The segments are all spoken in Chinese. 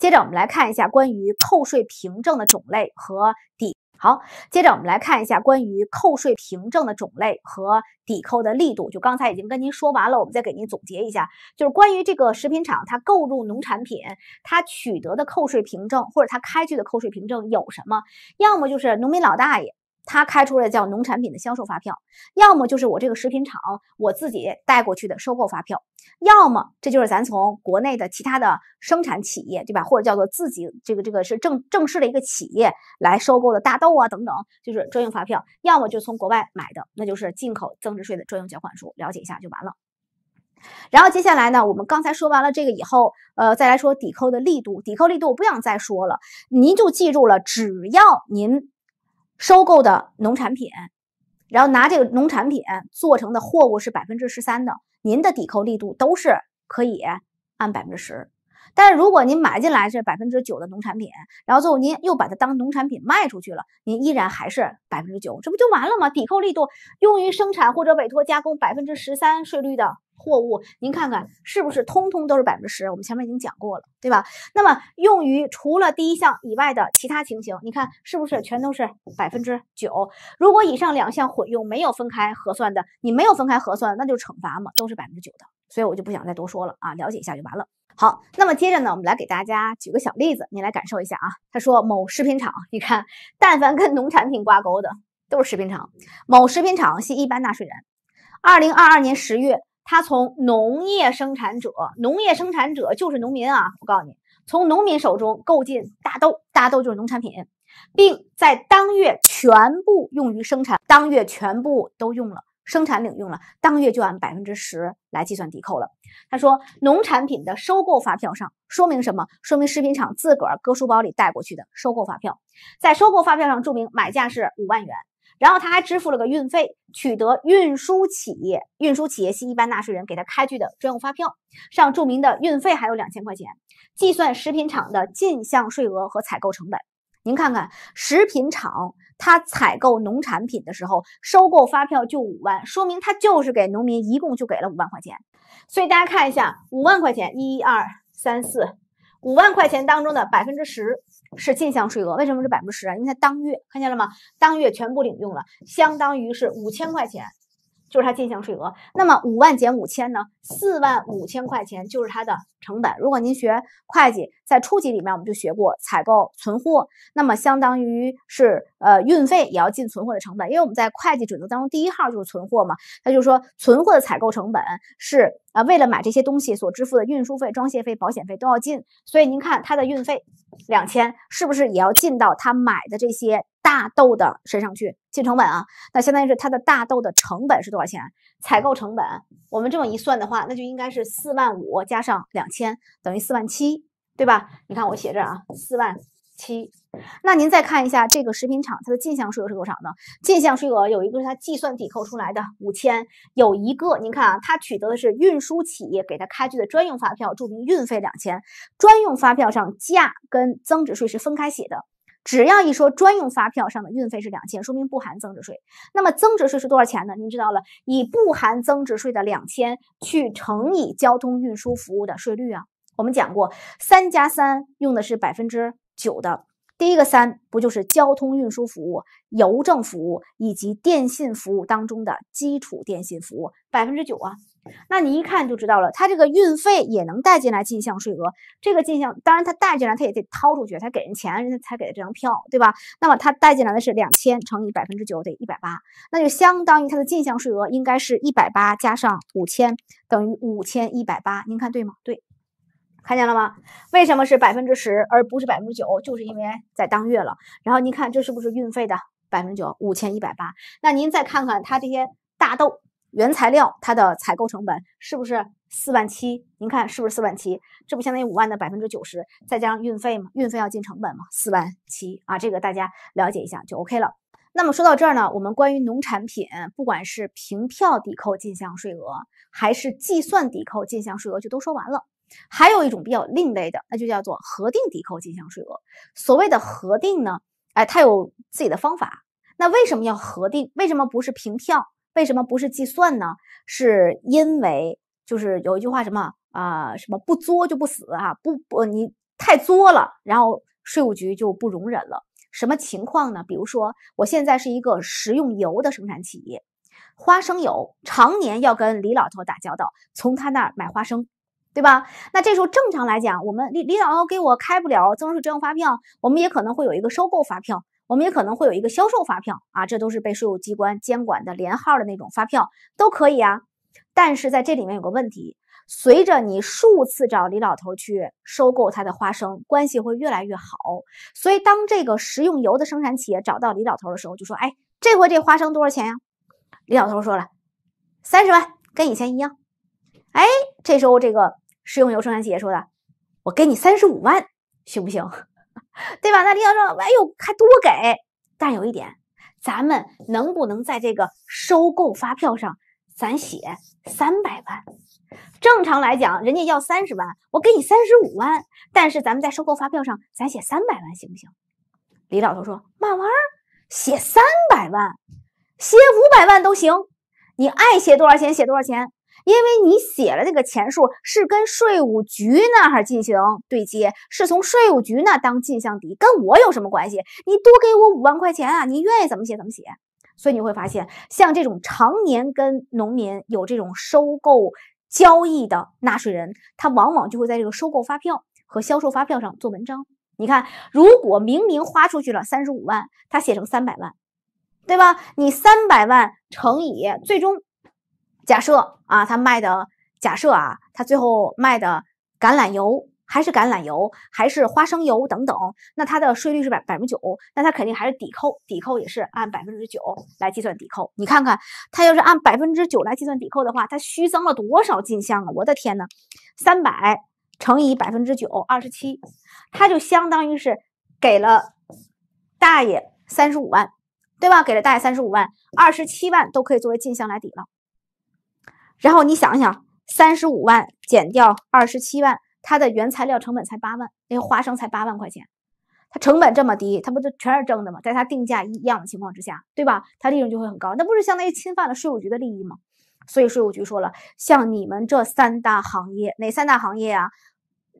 接着我们来看一下关于扣税凭证的种类和抵好。接着我们来看一下关于扣税凭证的种类和抵扣的力度。就刚才已经跟您说完了，我们再给您总结一下，就是关于这个食品厂它购入农产品，它取得的扣税凭证或者它开具的扣税凭证有什么？要么就是农民老大爷。他开出来叫农产品的销售发票，要么就是我这个食品厂我自己带过去的收购发票，要么这就是咱从国内的其他的生产企业，对吧？或者叫做自己这个这个是正正式的一个企业来收购的大豆啊等等，就是专用发票；要么就从国外买的，那就是进口增值税的专用缴款书。了解一下就完了。然后接下来呢，我们刚才说完了这个以后，呃，再来说抵扣的力度，抵扣力度我不想再说了，您就记住了，只要您。收购的农产品，然后拿这个农产品做成的货物是百分之十三的，您的抵扣力度都是可以按百分之十。但是如果您买进来是百分之九的农产品，然后最后您又把它当农产品卖出去了，您依然还是百分之九，这不就完了吗？抵扣力度用于生产或者委托加工百分之十三税率的。货物，您看看是不是通通都是百分之十？我们前面已经讲过了，对吧？那么用于除了第一项以外的其他情形，你看是不是全都是百分之九？如果以上两项混用，没有分开核算的，你没有分开核算，那就是惩罚嘛，都是百分之九的。所以我就不想再多说了啊，了解一下就完了。好，那么接着呢，我们来给大家举个小例子，您来感受一下啊。他说某食品厂，你看，但凡跟农产品挂钩的都是食品厂。某食品厂系一般纳税人，二零二二年十月。他从农业生产者，农业生产者就是农民啊！我告诉你，从农民手中购进大豆，大豆就是农产品，并在当月全部用于生产，当月全部都用了，生产领用了，当月就按百分之十来计算抵扣了。他说，农产品的收购发票上说明什么？说明食品厂自个儿搁书包里带过去的收购发票，在收购发票上注明买价是五万元。然后他还支付了个运费，取得运输企业运输企业系一般纳税人给他开具的专用发票，上注明的运费还有两千块钱。计算食品厂的进项税额和采购成本。您看看，食品厂他采购农产品的时候，收购发票就五万，说明他就是给农民一共就给了五万块钱。所以大家看一下，五万块钱，一二三四，五万块钱当中的百分之十。是进项税额，为什么是百分之十啊？因为它当月看见了吗？当月全部领用了，相当于是五千块钱。就是他进项税额，那么五万减五千呢？四万五千块钱就是它的成本。如果您学会计，在初级里面我们就学过采购存货，那么相当于是呃运费也要进存货的成本，因为我们在会计准则当中第一号就是存货嘛，他就说存货的采购成本是啊为了买这些东西所支付的运输费、装卸费、保险费都要进，所以您看它的运费两千是不是也要进到他买的这些？大豆的身上去进成本啊，那相当于是它的大豆的成本是多少钱？采购成本，我们这么一算的话，那就应该是四万五加上两千，等于四万七，对吧？你看我写这啊，四万七。那您再看一下这个食品厂它的进项税额是多少呢？进项税额有一个是它计算抵扣出来的五千，有一个您看啊，它取得的是运输企业给它开具的专用发票，注明运费两千，专用发票上价跟增值税是分开写的。只要一说专用发票上的运费是两千，说明不含增值税。那么增值税是多少钱呢？您知道了，以不含增值税的两千去乘以交通运输服务的税率啊。我们讲过，三加三用的是百分之九的，第一个三不就是交通运输服务、邮政服务以及电信服务当中的基础电信服务，百分之九啊。那您一看就知道了，他这个运费也能带进来进项税额，这个进项当然他带进来，他也得掏出去，他给人钱，人家才给的这张票，对吧？那么他带进来的是两千乘以百分之九，得一百八，那就相当于他的进项税额应该是一百八加上五千，等于五千一百八。您看对吗？对，看见了吗？为什么是百分之十而不是百分之九？就是因为在当月了。然后您看这是不是运费的百分之九，五千一百八？那您再看看他这些大豆。原材料它的采购成本是不是四万七？您看是不是四万七？这不相当于五万的百分之九十，再加上运费吗？运费要进成本吗？四万七啊，这个大家了解一下就 OK 了。那么说到这儿呢，我们关于农产品，不管是凭票抵扣进项税额，还是计算抵扣进项税额，就都说完了。还有一种比较另类的，那就叫做核定抵扣进项税额。所谓的核定呢，哎，它有自己的方法。那为什么要核定？为什么不是凭票？为什么不是计算呢？是因为就是有一句话什么啊什么不作就不死啊，不不你太作了，然后税务局就不容忍了。什么情况呢？比如说我现在是一个食用油的生产企业，花生油常年要跟李老头打交道，从他那儿买花生，对吧？那这时候正常来讲，我们李李老头给我开不了增值税专用发票，我们也可能会有一个收购发票。我们也可能会有一个销售发票啊，这都是被税务机关监管的连号的那种发票，都可以啊。但是在这里面有个问题，随着你数次找李老头去收购他的花生，关系会越来越好。所以当这个食用油的生产企业找到李老头的时候，就说：“哎，这回这花生多少钱呀？”李老头说了：“三十万，跟以前一样。”哎，这时候这个食用油生产企业说的：“我给你三十五万，行不行？”对吧？那李老说：“哎呦，还多给。”但有一点，咱们能不能在这个收购发票上，咱写三百万？正常来讲，人家要三十万，我给你三十五万。但是咱们在收购发票上，咱写三百万行不行？李老头说：“马娃儿，写三百万，写五百万都行，你爱写多少钱写多少钱。”因为你写了这个钱数是跟税务局那哈进行对接，是从税务局那当进项抵，跟我有什么关系？你多给我五万块钱啊，你愿意怎么写怎么写。所以你会发现，像这种常年跟农民有这种收购交易的纳税人，他往往就会在这个收购发票和销售发票上做文章。你看，如果明明花出去了三十五万，他写成三百万，对吧？你三百万乘以最终。假设啊，他卖的假设啊，他最后卖的橄榄油还是橄榄油，还是花生油等等，那他的税率是百百分之九，那他肯定还是抵扣，抵扣也是按百分之九来计算抵扣。你看看，他要是按百分之九来计算抵扣的话，他虚增了多少进项啊？我的天呐，三百乘以百分之九，二十七，他就相当于是给了大爷三十五万，对吧？给了大爷三十五万，二十七万都可以作为进项来抵了。然后你想想，三十五万减掉二十七万，它的原材料成本才八万，那个花生才八万块钱，它成本这么低，它不就全是挣的吗？在它定价一样的情况之下，对吧？它利润就会很高，那不是相当于侵犯了税务局的利益吗？所以税务局说了，像你们这三大行业，哪三大行业啊？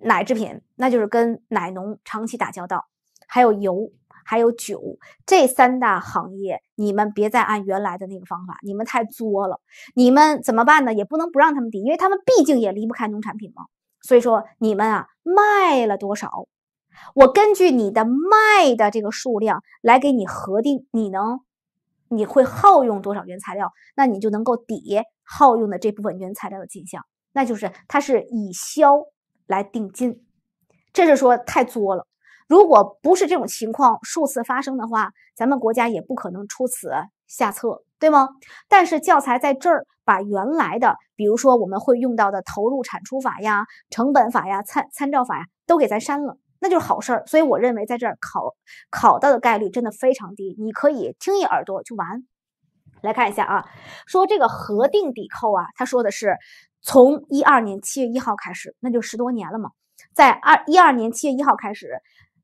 奶制品，那就是跟奶农长期打交道，还有油。还有酒这三大行业，你们别再按原来的那个方法，你们太作了。你们怎么办呢？也不能不让他们抵，因为他们毕竟也离不开农产品嘛。所以说，你们啊卖了多少，我根据你的卖的这个数量来给你核定，你能你会耗用多少原材料，那你就能够抵耗用的这部分原材料的进项，那就是它是以销来定金。这是说太作了。如果不是这种情况数次发生的话，咱们国家也不可能出此下策，对吗？但是教材在这儿把原来的，比如说我们会用到的投入产出法呀、成本法呀、参参照法呀，都给咱删了，那就是好事儿。所以我认为在这儿考考到的概率真的非常低，你可以听一耳朵就完。来看一下啊，说这个核定抵扣啊，他说的是从一二年七月一号开始，那就十多年了嘛，在二一二年七月一号开始。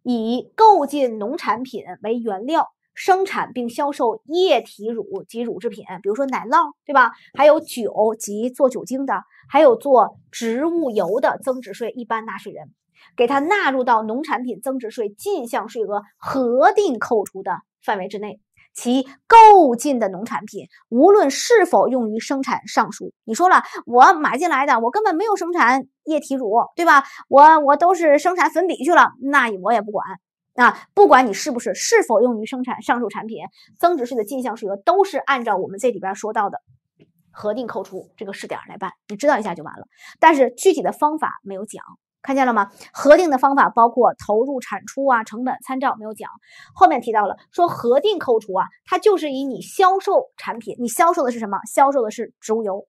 以购进农产品为原料生产并销售液体乳及乳制品，比如说奶酪，对吧？还有酒及做酒精的，还有做植物油的增值税一般纳税人，给它纳入到农产品增值税进项税额核定扣除的范围之内。其购进的农产品，无论是否用于生产上述，你说了，我买进来的，我根本没有生产液体乳，对吧？我我都是生产粉笔去了，那我也不管啊。不管你是不是是否用于生产上述产品，增值税的进项税额都是按照我们这里边说到的核定扣除这个试点来办，你知道一下就完了。但是具体的方法没有讲。看见了吗？核定的方法包括投入产出啊、成本参照没有讲，后面提到了说核定扣除啊，它就是以你销售产品，你销售的是什么？销售的是植物油，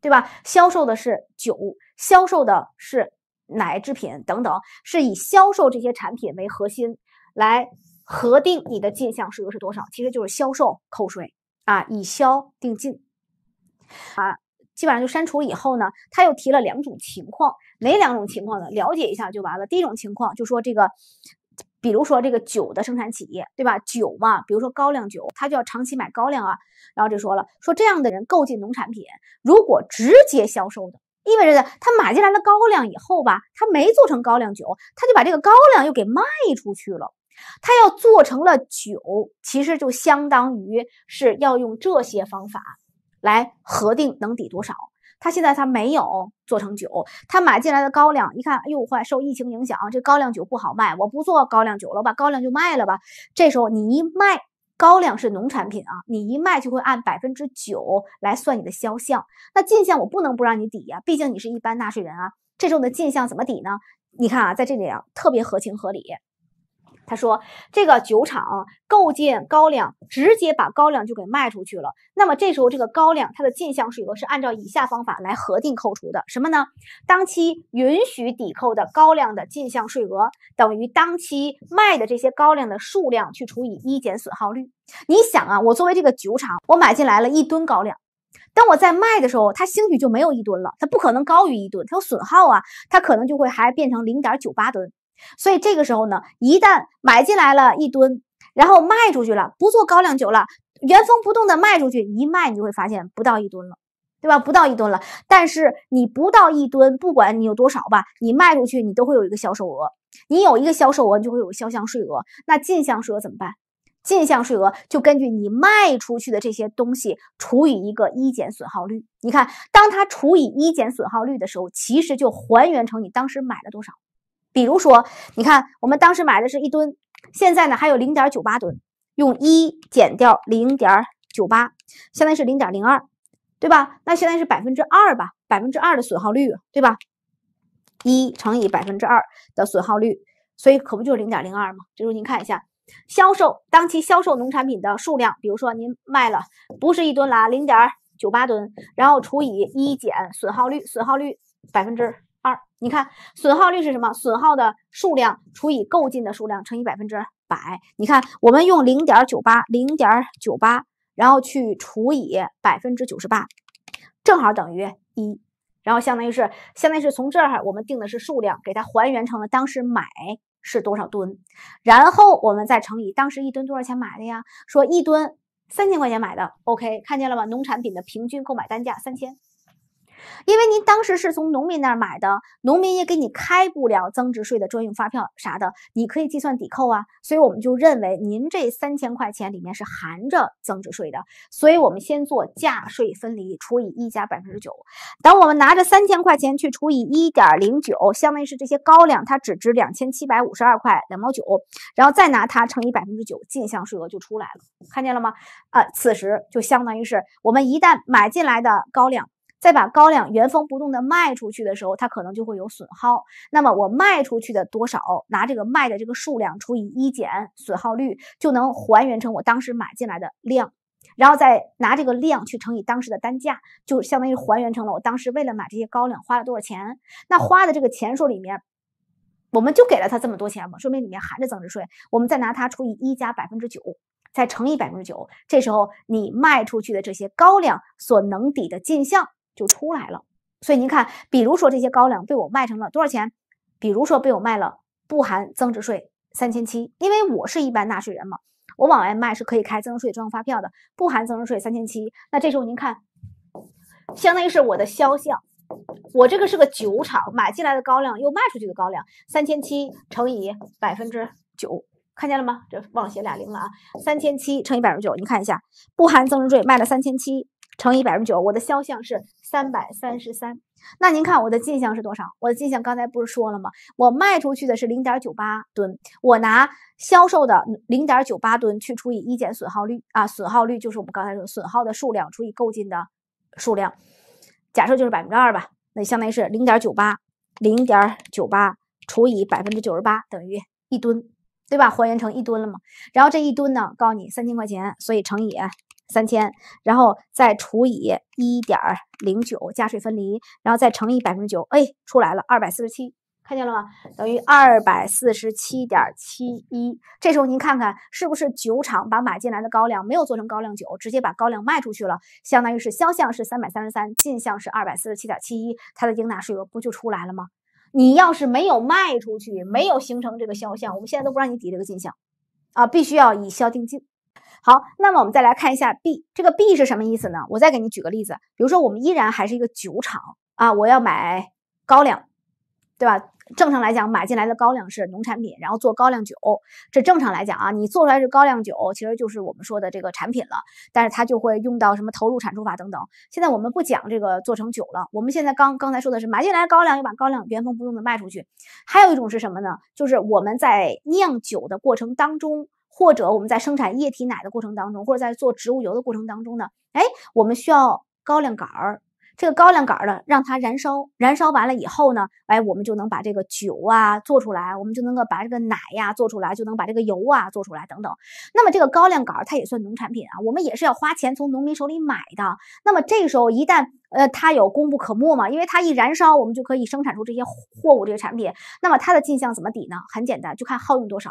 对吧？销售的是酒，销售的是奶制品等等，是以销售这些产品为核心来核定你的进项税额是多少，其实就是销售扣税啊，以销定进啊。基本上就删除以后呢，他又提了两种情况，哪两种情况呢？了解一下就完了。第一种情况就说这个，比如说这个酒的生产企业，对吧？酒嘛，比如说高粱酒，他就要长期买高粱啊。然后就说了，说这样的人购进农产品，如果直接销售的，意味着呢，他买进来的高粱以后吧，他没做成高粱酒，他就把这个高粱又给卖出去了。他要做成了酒，其实就相当于是要用这些方法。来核定能抵多少？他现在他没有做成酒，他买进来的高粱，一看，哎呦坏，受疫情影响啊，这高粱酒不好卖，我不做高粱酒了，我把高粱就卖了吧。这时候你一卖高粱是农产品啊，你一卖就会按百分之九来算你的销项，那进项我不能不让你抵呀，毕竟你是一般纳税人啊。这时候的进项怎么抵呢？你看啊，在这里啊，特别合情合理。他说：“这个酒厂购进高粱，直接把高粱就给卖出去了。那么这时候，这个高粱它的进项税额是按照以下方法来核定扣除的：什么呢？当期允许抵扣的高粱的进项税额等于当期卖的这些高粱的数量去除以一减损耗率。你想啊，我作为这个酒厂，我买进来了一吨高粱，当我在卖的时候，它兴许就没有一吨了，它不可能高于一吨，它有损耗啊，它可能就会还变成零点九八吨。”所以这个时候呢，一旦买进来了一吨，然后卖出去了，不做高粱酒了，原封不动的卖出去，一卖你就会发现不到一吨了，对吧？不到一吨了。但是你不到一吨，不管你有多少吧，你卖出去你都会有一个销售额，你有一个销售额，你就会有销项税额。那进项税额怎么办？进项税额就根据你卖出去的这些东西除以一个一减损耗率。你看，当它除以一减损耗率的时候，其实就还原成你当时买了多少。比如说，你看，我们当时买的是一吨，现在呢还有零点九八吨，用一减掉零点九八，相当于是零点零二，对吧？那现在是百分之二吧？百分之二的损耗率，对吧？一乘以百分之二的损耗率，所以可不就是零点零二吗？这时候您看一下，销售当期销售农产品的数量，比如说您卖了不是一吨了零点九八吨，然后除以一减损耗率，损耗率百分之。二。你看损耗率是什么？损耗的数量除以购进的数量乘以百分之百。你看，我们用零点九八零点九八，然后去除以百分之九十八，正好等于一。然后相当于是，相当于是从这儿我们定的是数量，给它还原成了当时买是多少吨，然后我们再乘以当时一吨多少钱买的呀？说一吨三千块钱买的，OK，看见了吧？农产品的平均购买单价三千。因为您当时是从农民那儿买的，农民也给你开不了增值税的专用发票啥的，你可以计算抵扣啊。所以我们就认为您这三千块钱里面是含着增值税的，所以我们先做价税分离，除以一加百分之九。等我们拿着三千块钱去除以一点零九，相当于是这些高粱它只值两千七百五十二块两毛九，然后再拿它乘以百分之九，进项税额就出来了。看见了吗？呃，此时就相当于是我们一旦买进来的高粱。再把高粱原封不动的卖出去的时候，它可能就会有损耗。那么我卖出去的多少，拿这个卖的这个数量除以一减损耗率，就能还原成我当时买进来的量，然后再拿这个量去乘以当时的单价，就相当于还原成了我当时为了买这些高粱花了多少钱。那花的这个钱数里面，我们就给了他这么多钱嘛，说明里面含着增值税。我们再拿它除以一加百分之九，再乘以百分之九，这时候你卖出去的这些高粱所能抵的进项。就出来了，所以您看，比如说这些高粱被我卖成了多少钱？比如说被我卖了不含增值税三千七，因为我是一般纳税人嘛，我往外卖是可以开增值税专用发票的，不含增值税三千七。那这时候您看，相当于是我的销项，我这个是个酒厂买进来的高粱又卖出去的高粱，三千七乘以百分之九，看见了吗？这忘了写俩零了，啊！三千七乘以百分之九，你看一下，不含增值税卖了三千七。乘以百分之九，我的销项是三百三十三。那您看我的进项是多少？我的进项刚才不是说了吗？我卖出去的是零点九八吨，我拿销售的零点九八吨去除以一减损耗率啊，损耗率就是我们刚才说损耗的数量除以购进的数量，假设就是百分之二吧，那相当于是零点九八，零点九八除以百分之九十八等于一吨，对吧？还原成一吨了嘛。然后这一吨呢，告诉你三千块钱，所以乘以。三千，然后再除以一点零九，加税分离，然后再乘以百分之九，哎，出来了，二百四十七，看见了吗？等于二百四十七点七一。这时候您看看，是不是酒厂把买进来的高粱没有做成高粱酒，直接把高粱卖出去了？相当于是销项是三百三十三，进项是二百四十七点七一，它的应纳税额不就出来了吗？你要是没有卖出去，没有形成这个销项，我们现在都不让你抵这个进项，啊，必须要以销定进。好，那么我们再来看一下 B，这个 B 是什么意思呢？我再给你举个例子，比如说我们依然还是一个酒厂啊，我要买高粱，对吧？正常来讲，买进来的高粱是农产品，然后做高粱酒，这正常来讲啊，你做出来是高粱酒，其实就是我们说的这个产品了。但是它就会用到什么投入产出法等等。现在我们不讲这个做成酒了，我们现在刚刚才说的是买进来高粱，又把高粱原封不动的卖出去。还有一种是什么呢？就是我们在酿酒的过程当中。或者我们在生产液体奶的过程当中，或者在做植物油的过程当中呢，哎，我们需要高粱杆儿。这个高粱杆儿呢，让它燃烧，燃烧完了以后呢，哎，我们就能把这个酒啊做出来，我们就能够把这个奶呀做出来，就能把这个油啊做出来等等。那么这个高粱杆儿它也算农产品啊，我们也是要花钱从农民手里买的。那么这时候一旦呃它有功不可没嘛，因为它一燃烧，我们就可以生产出这些货物、这些产品。那么它的进项怎么抵呢？很简单，就看耗用多少。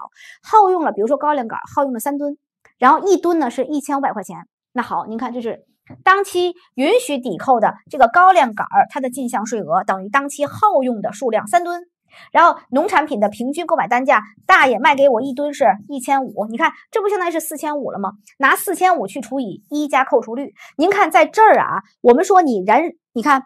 耗用了，比如说高粱杆儿耗用了三吨，然后一吨呢是一千五百块钱。那好，您看这是。当期允许抵扣的这个高粱杆儿，它的进项税额等于当期耗用的数量三吨，然后农产品的平均购买单价，大爷卖给我一吨是一千五，你看这不相当于是四千五了吗？拿四千五去除以一加扣除率，您看在这儿啊，我们说你燃，你看。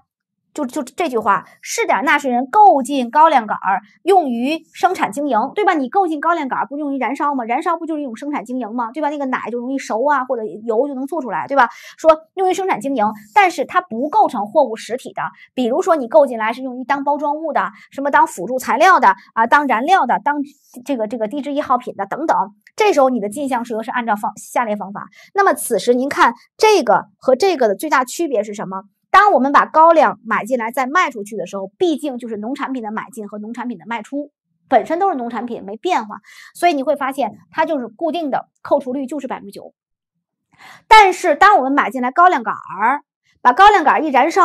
就就这句话，试点纳税人购进高粱杆儿用于生产经营，对吧？你购进高粱杆儿不用于燃烧吗？燃烧不就是一种生产经营吗？对吧？那个奶就容易熟啊，或者油就能做出来，对吧？说用于生产经营，但是它不构成货物实体的，比如说你购进来是用于当包装物的，什么当辅助材料的啊，当燃料的，当这个这个低脂易耗品的等等，这时候你的进项税额是按照方下列方法。那么此时您看这个和这个的最大区别是什么？当我们把高粱买进来再卖出去的时候，毕竟就是农产品的买进和农产品的卖出，本身都是农产品没变化，所以你会发现它就是固定的扣除率就是百分之九。但是当我们买进来高粱杆儿，把高粱杆儿一燃烧，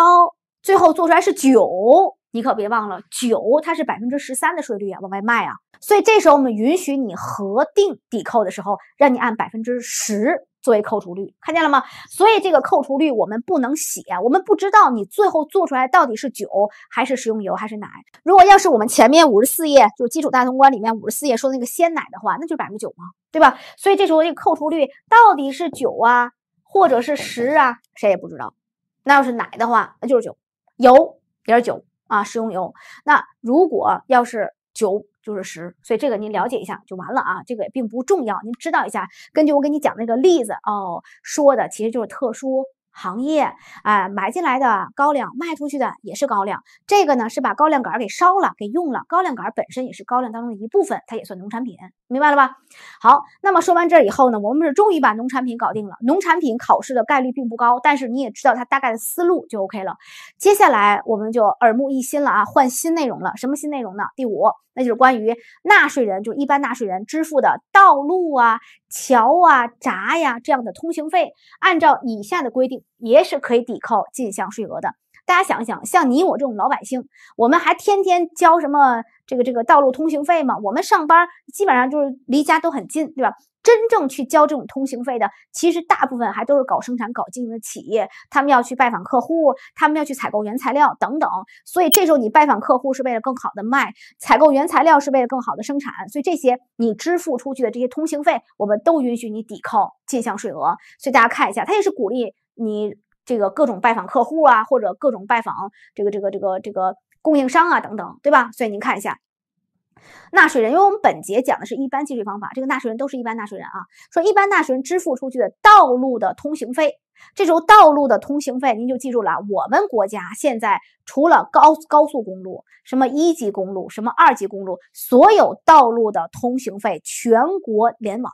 最后做出来是酒，你可别忘了酒它是百分之十三的税率啊，往外卖啊，所以这时候我们允许你核定抵扣的时候，让你按百分之十。作为扣除率，看见了吗？所以这个扣除率我们不能写，我们不知道你最后做出来到底是酒还是食用油还是奶。如果要是我们前面五十四页，就基础大通关里面五十四页说的那个鲜奶的话，那就是百分之九嘛，对吧？所以这时候这个扣除率到底是酒啊，或者是十啊，谁也不知道。那要是奶的话，那就是九；油也是九啊，食用油。那如果要是酒，就是十，所以这个您了解一下就完了啊，这个也并不重要，您知道一下。根据我给你讲那个例子哦，说的其实就是特殊行业啊，买进来的高粱卖出去的也是高粱，这个呢是把高粱杆给烧了给用了，高粱杆本身也是高粱当中的一部分，它也算农产品，明白了吧？好，那么说完这以后呢，我们是终于把农产品搞定了。农产品考试的概率并不高，但是你也知道它大概的思路就 OK 了。接下来我们就耳目一新了啊，换新内容了。什么新内容呢？第五。那就是关于纳税人，就是一般纳税人支付的道路啊、桥啊、闸呀这样的通行费，按照以下的规定也是可以抵扣进项税额的。大家想想，像你我这种老百姓，我们还天天交什么这个这个道路通行费吗？我们上班基本上就是离家都很近，对吧？真正去交这种通行费的，其实大部分还都是搞生产、搞经营的企业，他们要去拜访客户，他们要去采购原材料等等。所以这时候你拜访客户是为了更好的卖，采购原材料是为了更好的生产。所以这些你支付出去的这些通行费，我们都允许你抵扣进项税额。所以大家看一下，他也是鼓励你这个各种拜访客户啊，或者各种拜访这个这个这个这个供应商啊等等，对吧？所以您看一下。纳税人，因为我们本节讲的是一般计税方法，这个纳税人都是一般纳税人啊。说一般纳税人支付出去的道路的通行费，这时候道路的通行费您就记住了，我们国家现在除了高高速公路、什么一级公路、什么二级公路，所有道路的通行费全国联网，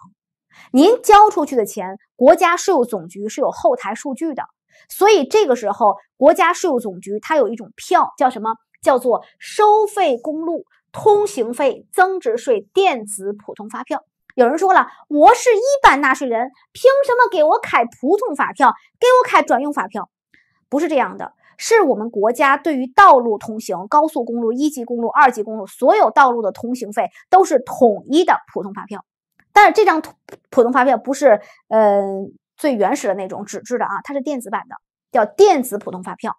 您交出去的钱，国家税务总局是有后台数据的，所以这个时候国家税务总局它有一种票，叫什么？叫做收费公路。通行费、增值税电子普通发票。有人说了，我是一般纳税人，凭什么给我开普通发票，给我开专用发票？不是这样的，是我们国家对于道路通行、高速公路、一级公路、二级公路所有道路的通行费都是统一的普通发票。但是这张普通发票不是呃最原始的那种纸质的啊，它是电子版的，叫电子普通发票。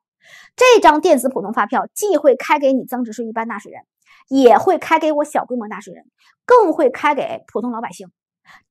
这张电子普通发票既会开给你增值税一般纳税人。也会开给我小规模纳税人，更会开给普通老百姓。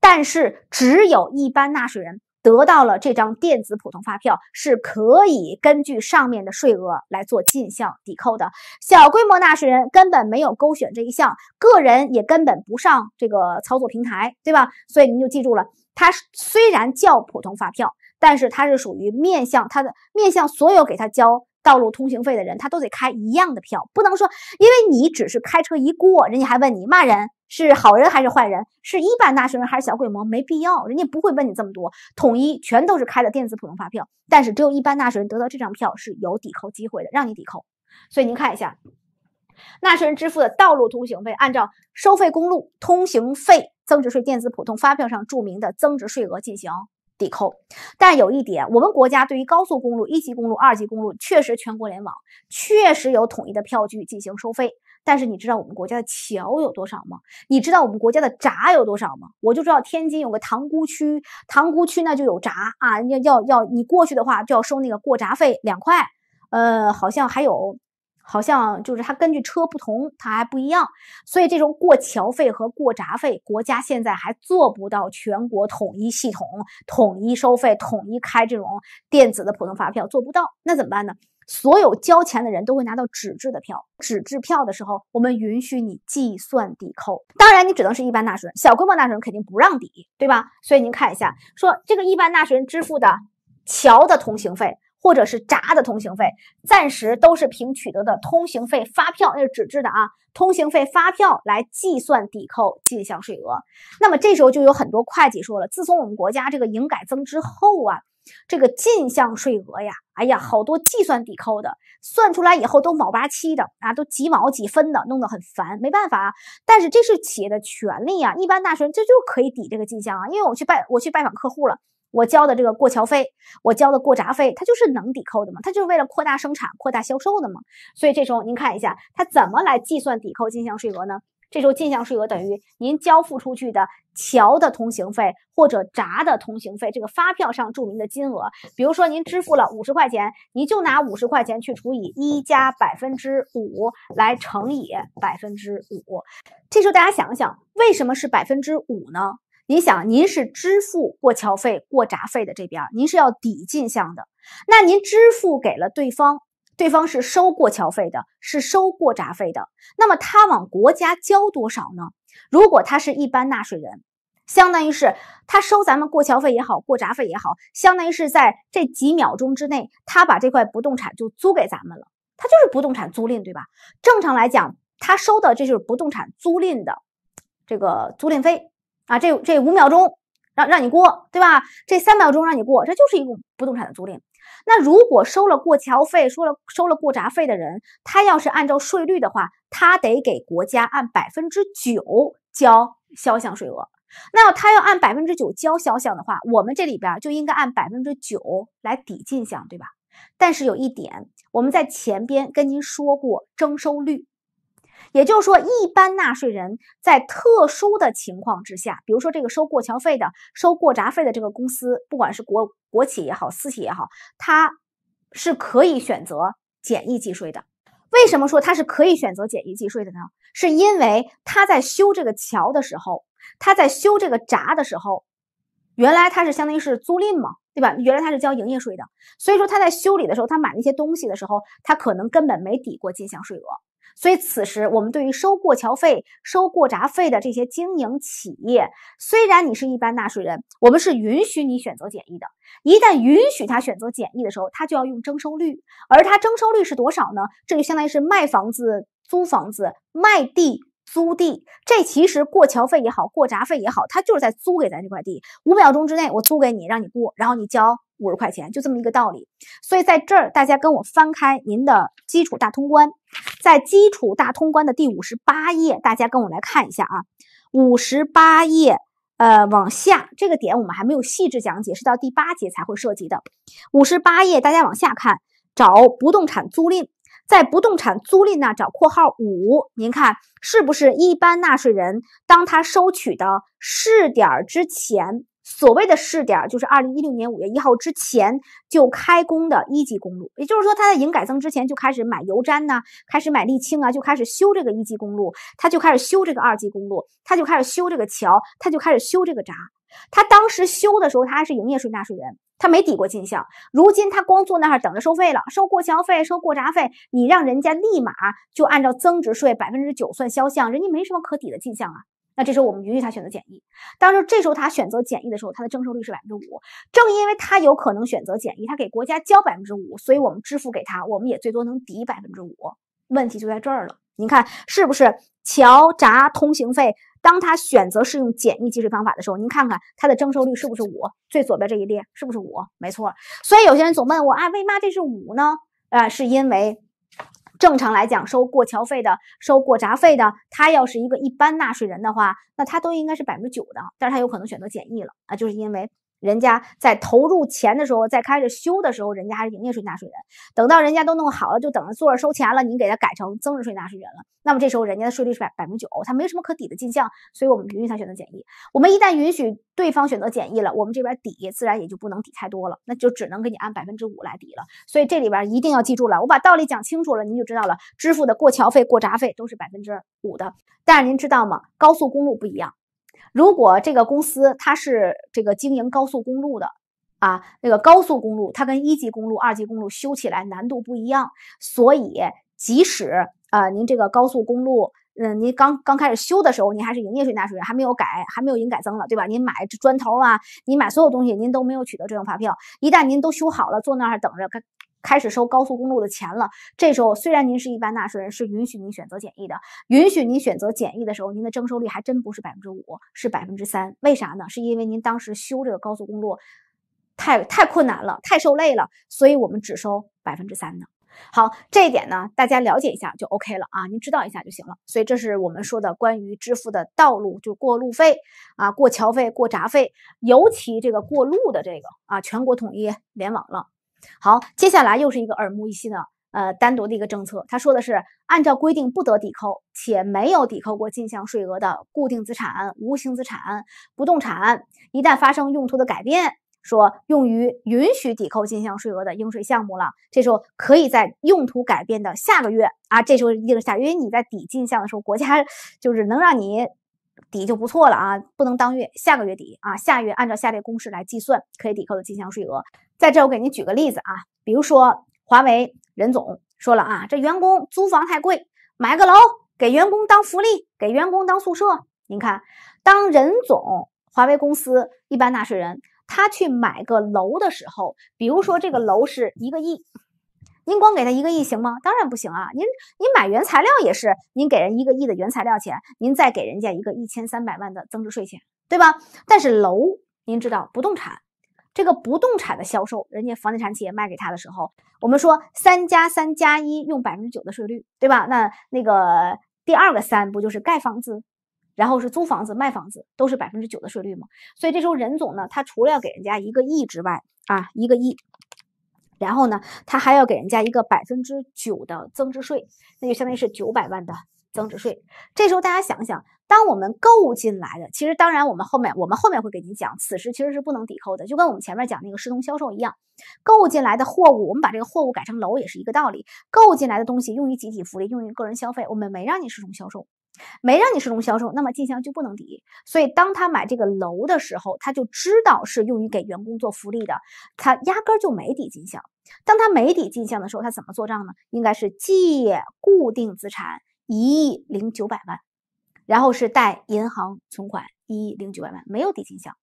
但是，只有一般纳税人得到了这张电子普通发票，是可以根据上面的税额来做进项抵扣的。小规模纳税人根本没有勾选这一项，个人也根本不上这个操作平台，对吧？所以您就记住了，它虽然叫普通发票，但是它是属于面向它的，面向所有给他交。道路通行费的人，他都得开一样的票，不能说，因为你只是开车一过，人家还问你骂人是好人还是坏人，是一般纳税人还是小规模，没必要，人家不会问你这么多，统一全都是开的电子普通发票，但是只有一般纳税人得到这张票是有抵扣机会的，让你抵扣，所以您看一下，纳税人支付的道路通行费，按照收费公路通行费增值税电子普通发票上注明的增值税额进行。抵扣，但有一点，我们国家对于高速公路、一级公路、二级公路，确实全国联网，确实有统一的票据进行收费。但是你知道我们国家的桥有多少吗？你知道我们国家的闸有多少吗？我就知道天津有个塘沽区，塘沽区那就有闸啊，要要要，你过去的话就要收那个过闸费两块，呃，好像还有。好像就是它根据车不同，它还不一样，所以这种过桥费和过闸费，国家现在还做不到全国统一系统、统一收费、统一开这种电子的普通发票，做不到。那怎么办呢？所有交钱的人都会拿到纸质的票，纸质票的时候，我们允许你计算抵扣。当然，你只能是一般纳税人，小规模纳税人肯定不让抵，对吧？所以您看一下，说这个一般纳税人支付的桥的通行费。或者是闸的通行费，暂时都是凭取得的通行费发票，那是纸质的啊，通行费发票来计算抵扣进项税额。那么这时候就有很多会计说了，自从我们国家这个营改增之后啊，这个进项税额呀，哎呀，好多计算抵扣的，算出来以后都毛八七的啊，都几毛几分的，弄得很烦，没办法啊。但是这是企业的权利啊，一般纳税人这就可以抵这个进项啊，因为我去拜我去拜访客户了。我交的这个过桥费，我交的过闸费，它就是能抵扣的嘛？它就是为了扩大生产、扩大销售的嘛？所以这时候您看一下，它怎么来计算抵扣进项税额呢？这时候进项税额等于您交付出去的桥的通行费或者闸的通行费这个发票上注明的金额。比如说您支付了五十块钱，您就拿五十块钱去除以一加百分之五，来乘以百分之五。这时候大家想想，为什么是百分之五呢？你想，您是支付过桥费、过闸费的这边，您是要抵进项的。那您支付给了对方，对方是收过桥费的，是收过闸费的。那么他往国家交多少呢？如果他是一般纳税人，相当于是他收咱们过桥费也好，过闸费也好，相当于是在这几秒钟之内，他把这块不动产就租给咱们了，他就是不动产租赁，对吧？正常来讲，他收的这就是不动产租赁的这个租赁费。啊，这这五秒钟让让你过，对吧？这三秒钟让你过，这就是一种不动产的租赁。那如果收了过桥费、收了收了过闸费的人，他要是按照税率的话，他得给国家按百分之九交销项税额。那他要按百分之九交销项的话，我们这里边就应该按百分之九来抵进项，对吧？但是有一点，我们在前边跟您说过，征收率。也就是说，一般纳税人在特殊的情况之下，比如说这个收过桥费的、收过闸费的这个公司，不管是国国企也好，私企也好，它是可以选择简易计税的。为什么说它是可以选择简易计税的呢？是因为他在修这个桥的时候，他在修这个闸的时候，原来他是相当于是租赁嘛，对吧？原来他是交营业税的，所以说他在修理的时候，他买那些东西的时候，他可能根本没抵过进项税额。所以，此时我们对于收过桥费、收过闸费的这些经营企业，虽然你是一般纳税人，我们是允许你选择简易的。一旦允许他选择简易的时候，他就要用征收率，而他征收率是多少呢？这就相当于是卖房子、租房子、卖地、租地。这其实过桥费也好，过闸费也好，他就是在租给咱这块地。五秒钟之内，我租给你，让你过，然后你交。五十块钱就这么一个道理，所以在这儿，大家跟我翻开您的基础大通关，在基础大通关的第五十八页，大家跟我来看一下啊，五十八页，呃，往下这个点我们还没有细致讲解，是到第八节才会涉及的。五十八页，大家往下看，找不动产租赁，在不动产租赁那找括号五，您看是不是一般纳税人当他收取的试点之前。所谓的试点，就是二零一六年五月一号之前就开工的一级公路，也就是说他在营改增之前就开始买油毡呢，开始买沥青啊，就开始修这个一级公路，他就开始修这个二级公路，他就开始修这个桥，他就开始修这个闸。他当时修的时候，他还是营业税纳税人，他没抵过进项。如今他光坐那儿等着收费了，收过桥费，收过闸费，你让人家立马就按照增值税百分之九算销项，人家没什么可抵的进项啊。那这时候我们允许他选择简易，当时这时候他选择简易的时候，他的征收率是百分之五。正因为他有可能选择简易，他给国家交百分之五，所以我们支付给他，我们也最多能抵百分之五。问题就在这儿了，您看是不是桥闸通行费？当他选择适用简易计税方法的时候，您看看他的征收率是不是五？最左边这一列是不是五？没错。所以有些人总问我啊，为嘛这是五呢？啊，是因为。正常来讲，收过桥费的、收过闸费的，他要是一个一般纳税人的话，那他都应该是百分之九的，但是他有可能选择简易了啊，就是因为。人家在投入钱的时候，在开始修的时候，人家还是营业税纳税人。等到人家都弄好了，就等着坐着收钱了。你给他改成增值税纳税人了，那么这时候人家的税率是百百分之九，他没什么可抵的进项，所以我们允许他选择简易。我们一旦允许对方选择简易了，我们这边抵自然也就不能抵太多了，那就只能给你按百分之五来抵了。所以这里边一定要记住了，我把道理讲清楚了，您就知道了。支付的过桥费、过闸费都是百分之五的，但是您知道吗？高速公路不一样。如果这个公司它是这个经营高速公路的，啊，那个高速公路它跟一级公路、二级公路修起来难度不一样，所以即使呃您这个高速公路，嗯，您刚刚开始修的时候，您还是营业税纳税人，还没有改，还没有营改增了，对吧？您买这砖头啊，您买所有东西，您都没有取得专用发票，一旦您都修好了，坐那儿等着开始收高速公路的钱了。这时候虽然您是一般纳税人，是允许您选择简易的，允许您选择简易的时候，您的征收率还真不是百分之五，是百分之三。为啥呢？是因为您当时修这个高速公路，太太困难了，太受累了，所以我们只收百分之三的。好，这一点呢，大家了解一下就 OK 了啊，您知道一下就行了。所以这是我们说的关于支付的道路就过路费啊、过桥费、过闸费，尤其这个过路的这个啊，全国统一联网了。好，接下来又是一个耳目一新的，呃，单独的一个政策。他说的是，按照规定不得抵扣，且没有抵扣过进项税额的固定资产、无形资产、不动产，一旦发生用途的改变，说用于允许抵扣进项税额的应税项目了，这时候可以在用途改变的下个月啊，这时候一定是下，因为你在抵进项的时候，国家 就是能让你。抵就不错了啊，不能当月下个月底啊，下月按照下列公式来计算可以抵扣的进项税额。在这儿我给您举个例子啊，比如说华为任总说了啊，这员工租房太贵，买个楼给员工当福利，给员工当宿舍。您看，当任总，华为公司一般纳税人，他去买个楼的时候，比如说这个楼是一个亿。您光给他一个亿行吗？当然不行啊！您，您买原材料也是，您给人一个亿的原材料钱，您再给人家一个一千三百万的增值税钱，对吧？但是楼，您知道不动产，这个不动产的销售，人家房地产企业卖给他的时候，我们说三加三加一用百分之九的税率，对吧？那那个第二个三不就是盖房子，然后是租房子、卖房子，都是百分之九的税率嘛？所以这时候任总呢，他除了要给人家一个亿之外啊，一个亿。然后呢，他还要给人家一个百分之九的增值税，那就相当于是九百万的增值税。这时候大家想想，当我们购进来的，其实当然我们后面我们后面会给你讲，此时其实是不能抵扣的，就跟我们前面讲那个视同销售一样。购进来的货物，我们把这个货物改成楼，也是一个道理。购进来的东西用于集体福利，用于个人消费，我们没让你视同销售。没让你是龙销售，那么进项就不能抵。所以当他买这个楼的时候，他就知道是用于给员工做福利的，他压根就没抵进项。当他没抵进项的时候，他怎么做账呢？应该是借固定资产一亿零九百万，然后是贷银行存款一亿零九百万，没有抵进项。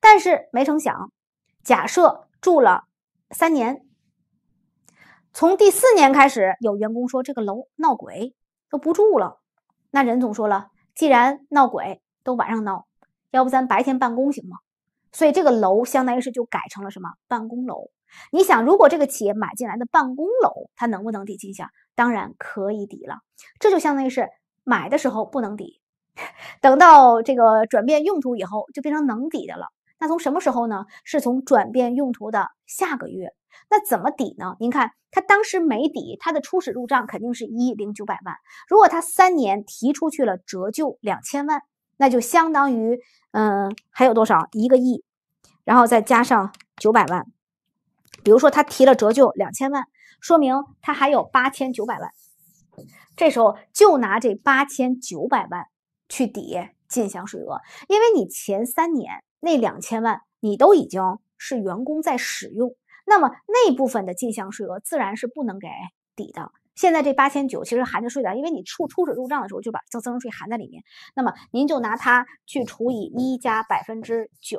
但是没成想，假设住了三年，从第四年开始，有员工说这个楼闹鬼，都不住了。那任总说了，既然闹鬼都晚上闹，要不咱白天办公行吗？所以这个楼相当于是就改成了什么办公楼？你想，如果这个企业买进来的办公楼，它能不能抵进项？当然可以抵了，这就相当于是买的时候不能抵，等到这个转变用途以后，就变成能抵的了。那从什么时候呢？是从转变用途的下个月。那怎么抵呢？您看他当时没抵，他的初始入账肯定是一零九百万。如果他三年提出去了折旧两千万，那就相当于，嗯，还有多少？一个亿，然后再加上九百万。比如说他提了折旧两千万，说明他还有八千九百万。这时候就拿这八千九百万去抵进项税额，因为你前三年那两千万你都已经是员工在使用。那么那部分的进项税额自然是不能给抵的。现在这八千九其实含着税的，因为你出出水入账的时候就把增增值税含在里面。那么您就拿它去除以一加百分之九，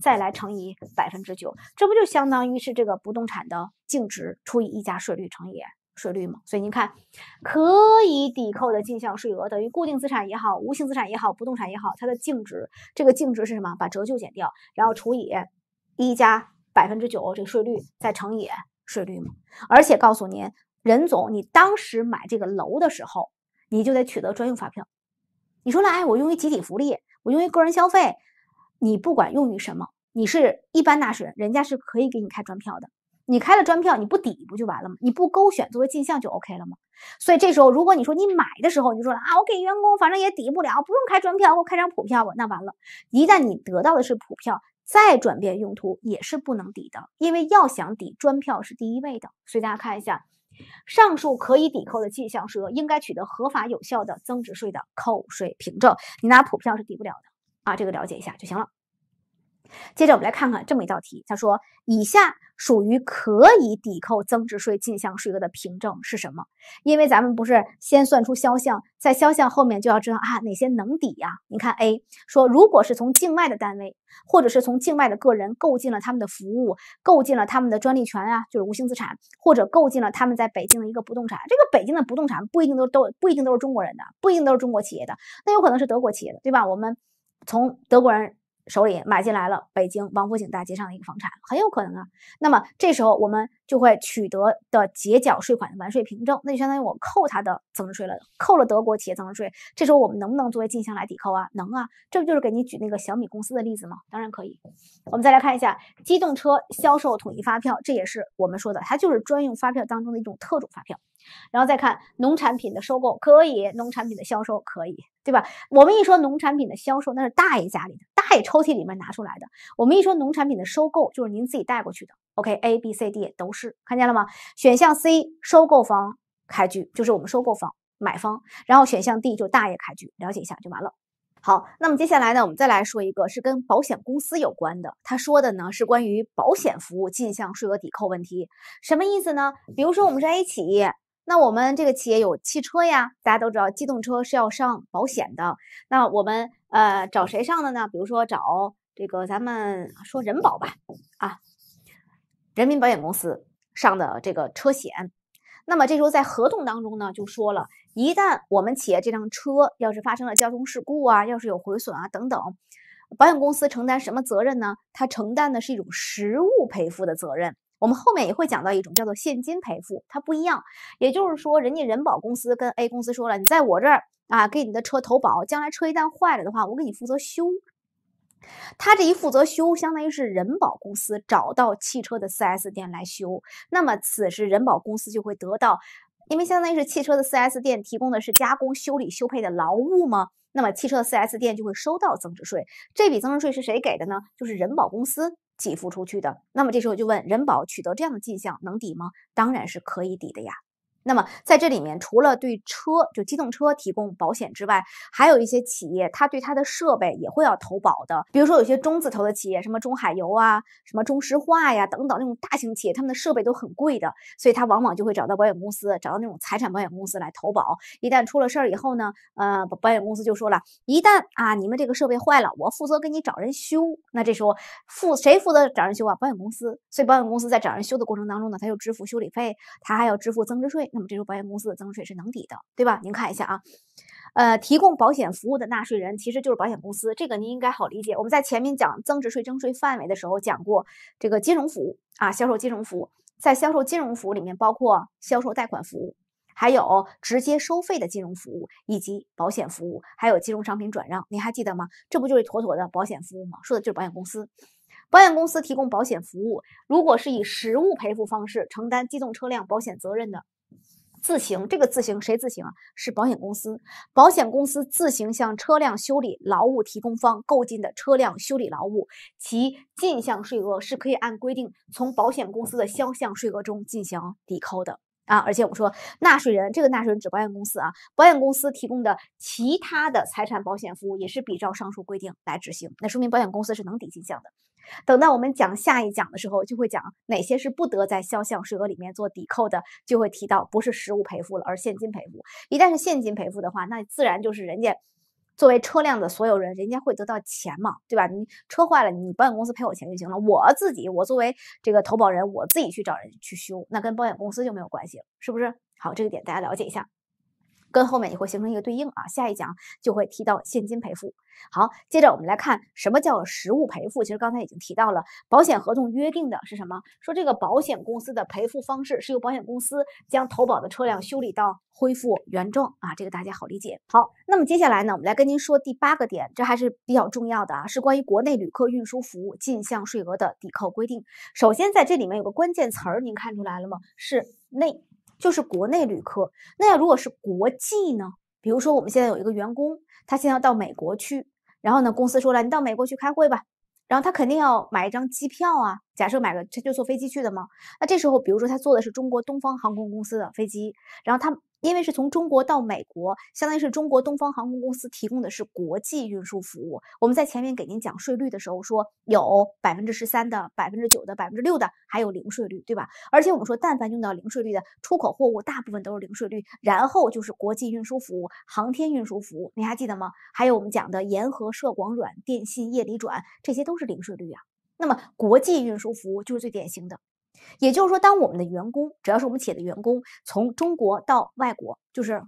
再来乘以百分之九，这不就相当于是这个不动产的净值除以一加税率乘以税率吗？所以您看，可以抵扣的进项税额等于固定资产也好，无形资产也好，不动产也好，它的净值。这个净值是什么？把折旧减掉，然后除以一加。百分之九这个税率再乘以税率嘛。而且告诉您，任总，你当时买这个楼的时候，你就得取得专用发票。你说来，我用于集体福利，我用于个人消费，你不管用于什么，你是一般纳税人，人家是可以给你开专票的。你开了专票，你不抵不就完了吗？你不勾选作为进项就 OK 了吗？所以这时候，如果你说你买的时候你就说了啊，我给员工，反正也抵不了，不用开专票，我开张普票吧，那完了。一旦你得到的是普票。再转变用途也是不能抵的，因为要想抵专票是第一位的。所以大家看一下，上述可以抵扣的进项税额应该取得合法有效的增值税的扣税凭证，你拿普票是抵不了的啊。这个了解一下就行了。接着我们来看看这么一道题，他说：以下属于可以抵扣增值税进项税额的凭证是什么？因为咱们不是先算出销项，在销项后面就要知道啊哪些能抵呀？你看 A 说，如果是从境外的单位或者是从境外的个人购进了他们的服务，购进了他们的专利权啊，就是无形资产，或者购进了他们在北京的一个不动产。这个北京的不动产不一定都都不一定都是中国人的，不一定都是中国企业的，那有可能是德国企业的，对吧？我们从德国人。手里买进来了北京王府井大街上的一个房产，很有可能啊。那么这时候我们就会取得的结缴税款的完税凭证，那就相当于我扣他的增值税了，扣了德国企业增值税。这时候我们能不能作为进项来抵扣啊？能啊，这不就是给你举那个小米公司的例子吗？当然可以。我们再来看一下机动车销售统一发票，这也是我们说的，它就是专用发票当中的一种特种发票。然后再看农产品的收购可以，农产品的销售可以，对吧？我们一说农产品的销售，那是大爷家里，的，大爷抽屉里面拿出来的；我们一说农产品的收购，就是您自己带过去的。OK，A、B、C、D 都是，看见了吗？选项 C，收购方开具，就是我们收购方，买方；然后选项 D 就大爷开具，了解一下就完了。好，那么接下来呢，我们再来说一个是跟保险公司有关的，他说的呢是关于保险服务进项税额抵扣问题，什么意思呢？比如说我们是 A 企业。那我们这个企业有汽车呀，大家都知道机动车是要上保险的。那我们呃找谁上的呢？比如说找这个咱们说人保吧，啊，人民保险公司上的这个车险。那么这时候在合同当中呢，就说了一旦我们企业这辆车要是发生了交通事故啊，要是有毁损啊等等，保险公司承担什么责任呢？它承担的是一种实物赔付的责任。我们后面也会讲到一种叫做现金赔付，它不一样。也就是说，人家人保公司跟 A 公司说了，你在我这儿啊，给你的车投保，将来车一旦坏了的话，我给你负责修。他这一负责修，相当于是人保公司找到汽车的 4S 店来修。那么此时人保公司就会得到，因为相当于是汽车的 4S 店提供的是加工修理修配的劳务嘛，那么汽车的 4S 店就会收到增值税。这笔增值税是谁给的呢？就是人保公司。给付出去的，那么这时候就问人保取得这样的进项能抵吗？当然是可以抵的呀。那么，在这里面，除了对车就机动车提供保险之外，还有一些企业，他对他的设备也会要投保的。比如说，有些中字头的企业，什么中海油啊、什么中石化呀等等，那种大型企业，他们的设备都很贵的，所以，他往往就会找到保险公司，找到那种财产保险公司来投保。一旦出了事儿以后呢，呃，保险公司就说了，一旦啊你们这个设备坏了，我负责给你找人修。那这时候负谁负责找人修啊？保险公司。所以，保险公司在找人修的过程当中呢，他又支付修理费，他还要支付增值税。那么，这时候保险公司的增值税是能抵的，对吧？您看一下啊，呃，提供保险服务的纳税人其实就是保险公司，这个您应该好理解。我们在前面讲增值税征税范围的时候讲过，这个金融服务啊，销售金融服务，在销售金融服务里面包括销售贷款服务，还有直接收费的金融服务以及保险服务，还有金融商品转让，您还记得吗？这不就是妥妥的保险服务吗？说的就是保险公司。保险公司提供保险服务，如果是以实物赔付方式承担机动车辆保险责任的。自行这个自行谁自行啊？是保险公司，保险公司自行向车辆修理劳务提供方购进的车辆修理劳务，其进项税额是可以按规定从保险公司的销项税额中进行抵扣的啊！而且我们说，纳税人这个纳税人指保险公司啊，保险公司提供的其他的财产保险服务也是比照上述规定来执行，那说明保险公司是能抵进项的。等到我们讲下一讲的时候，就会讲哪些是不得在销项税额里面做抵扣的，就会提到不是实物赔付了，而现金赔付。一旦是现金赔付的话，那自然就是人家作为车辆的所有人，人家会得到钱嘛，对吧？你车坏了，你保险公司赔我钱就行了，我自己我作为这个投保人，我自己去找人去修，那跟保险公司就没有关系了，是不是？好，这个点大家了解一下。跟后面也会形成一个对应啊，下一讲就会提到现金赔付。好，接着我们来看什么叫实物赔付。其实刚才已经提到了，保险合同约定的是什么？说这个保险公司的赔付方式是由保险公司将投保的车辆修理到恢复原状啊，这个大家好理解。好，那么接下来呢，我们来跟您说第八个点，这还是比较重要的啊，是关于国内旅客运输服务进项税额的抵扣规定。首先在这里面有个关键词儿，您看出来了吗？是内。就是国内旅客，那要如果是国际呢？比如说我们现在有一个员工，他现在要到美国去，然后呢，公司说了，你到美国去开会吧，然后他肯定要买一张机票啊。假设买个，他就坐飞机去的嘛，那这时候，比如说他坐的是中国东方航空公司的飞机，然后他。因为是从中国到美国，相当于是中国东方航空公司提供的是国际运输服务。我们在前面给您讲税率的时候说，有百分之十三的、百分之九的、百分之六的，还有零税率，对吧？而且我们说，但凡用到零税率的出口货物，大部分都是零税率。然后就是国际运输服务、航天运输服务，您还记得吗？还有我们讲的沿河社广软、电信业里转，这些都是零税率啊。那么国际运输服务就是最典型的。也就是说，当我们的员工，只要是我们企业的员工，从中国到外国，就是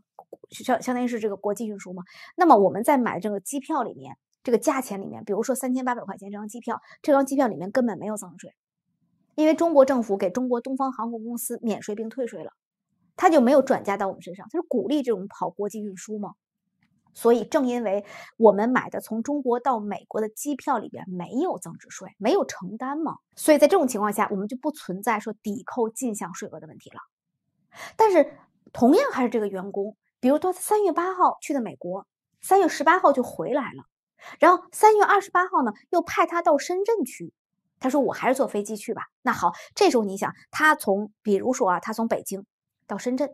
相相当于是这个国际运输嘛。那么我们在买这个机票里面，这个价钱里面，比如说三千八百块钱这张机票，这张机票里面根本没有增值税，因为中国政府给中国东方航空公司免税并退税了，它就没有转嫁到我们身上。它是鼓励这种跑国际运输吗？所以，正因为我们买的从中国到美国的机票里边没有增值税，没有承担嘛，所以在这种情况下，我们就不存在说抵扣进项税额的问题了。但是，同样还是这个员工，比如说三月八号去的美国，三月十八号就回来了，然后三月二十八号呢又派他到深圳去，他说我还是坐飞机去吧。那好，这时候你想，他从比如说啊，他从北京到深圳，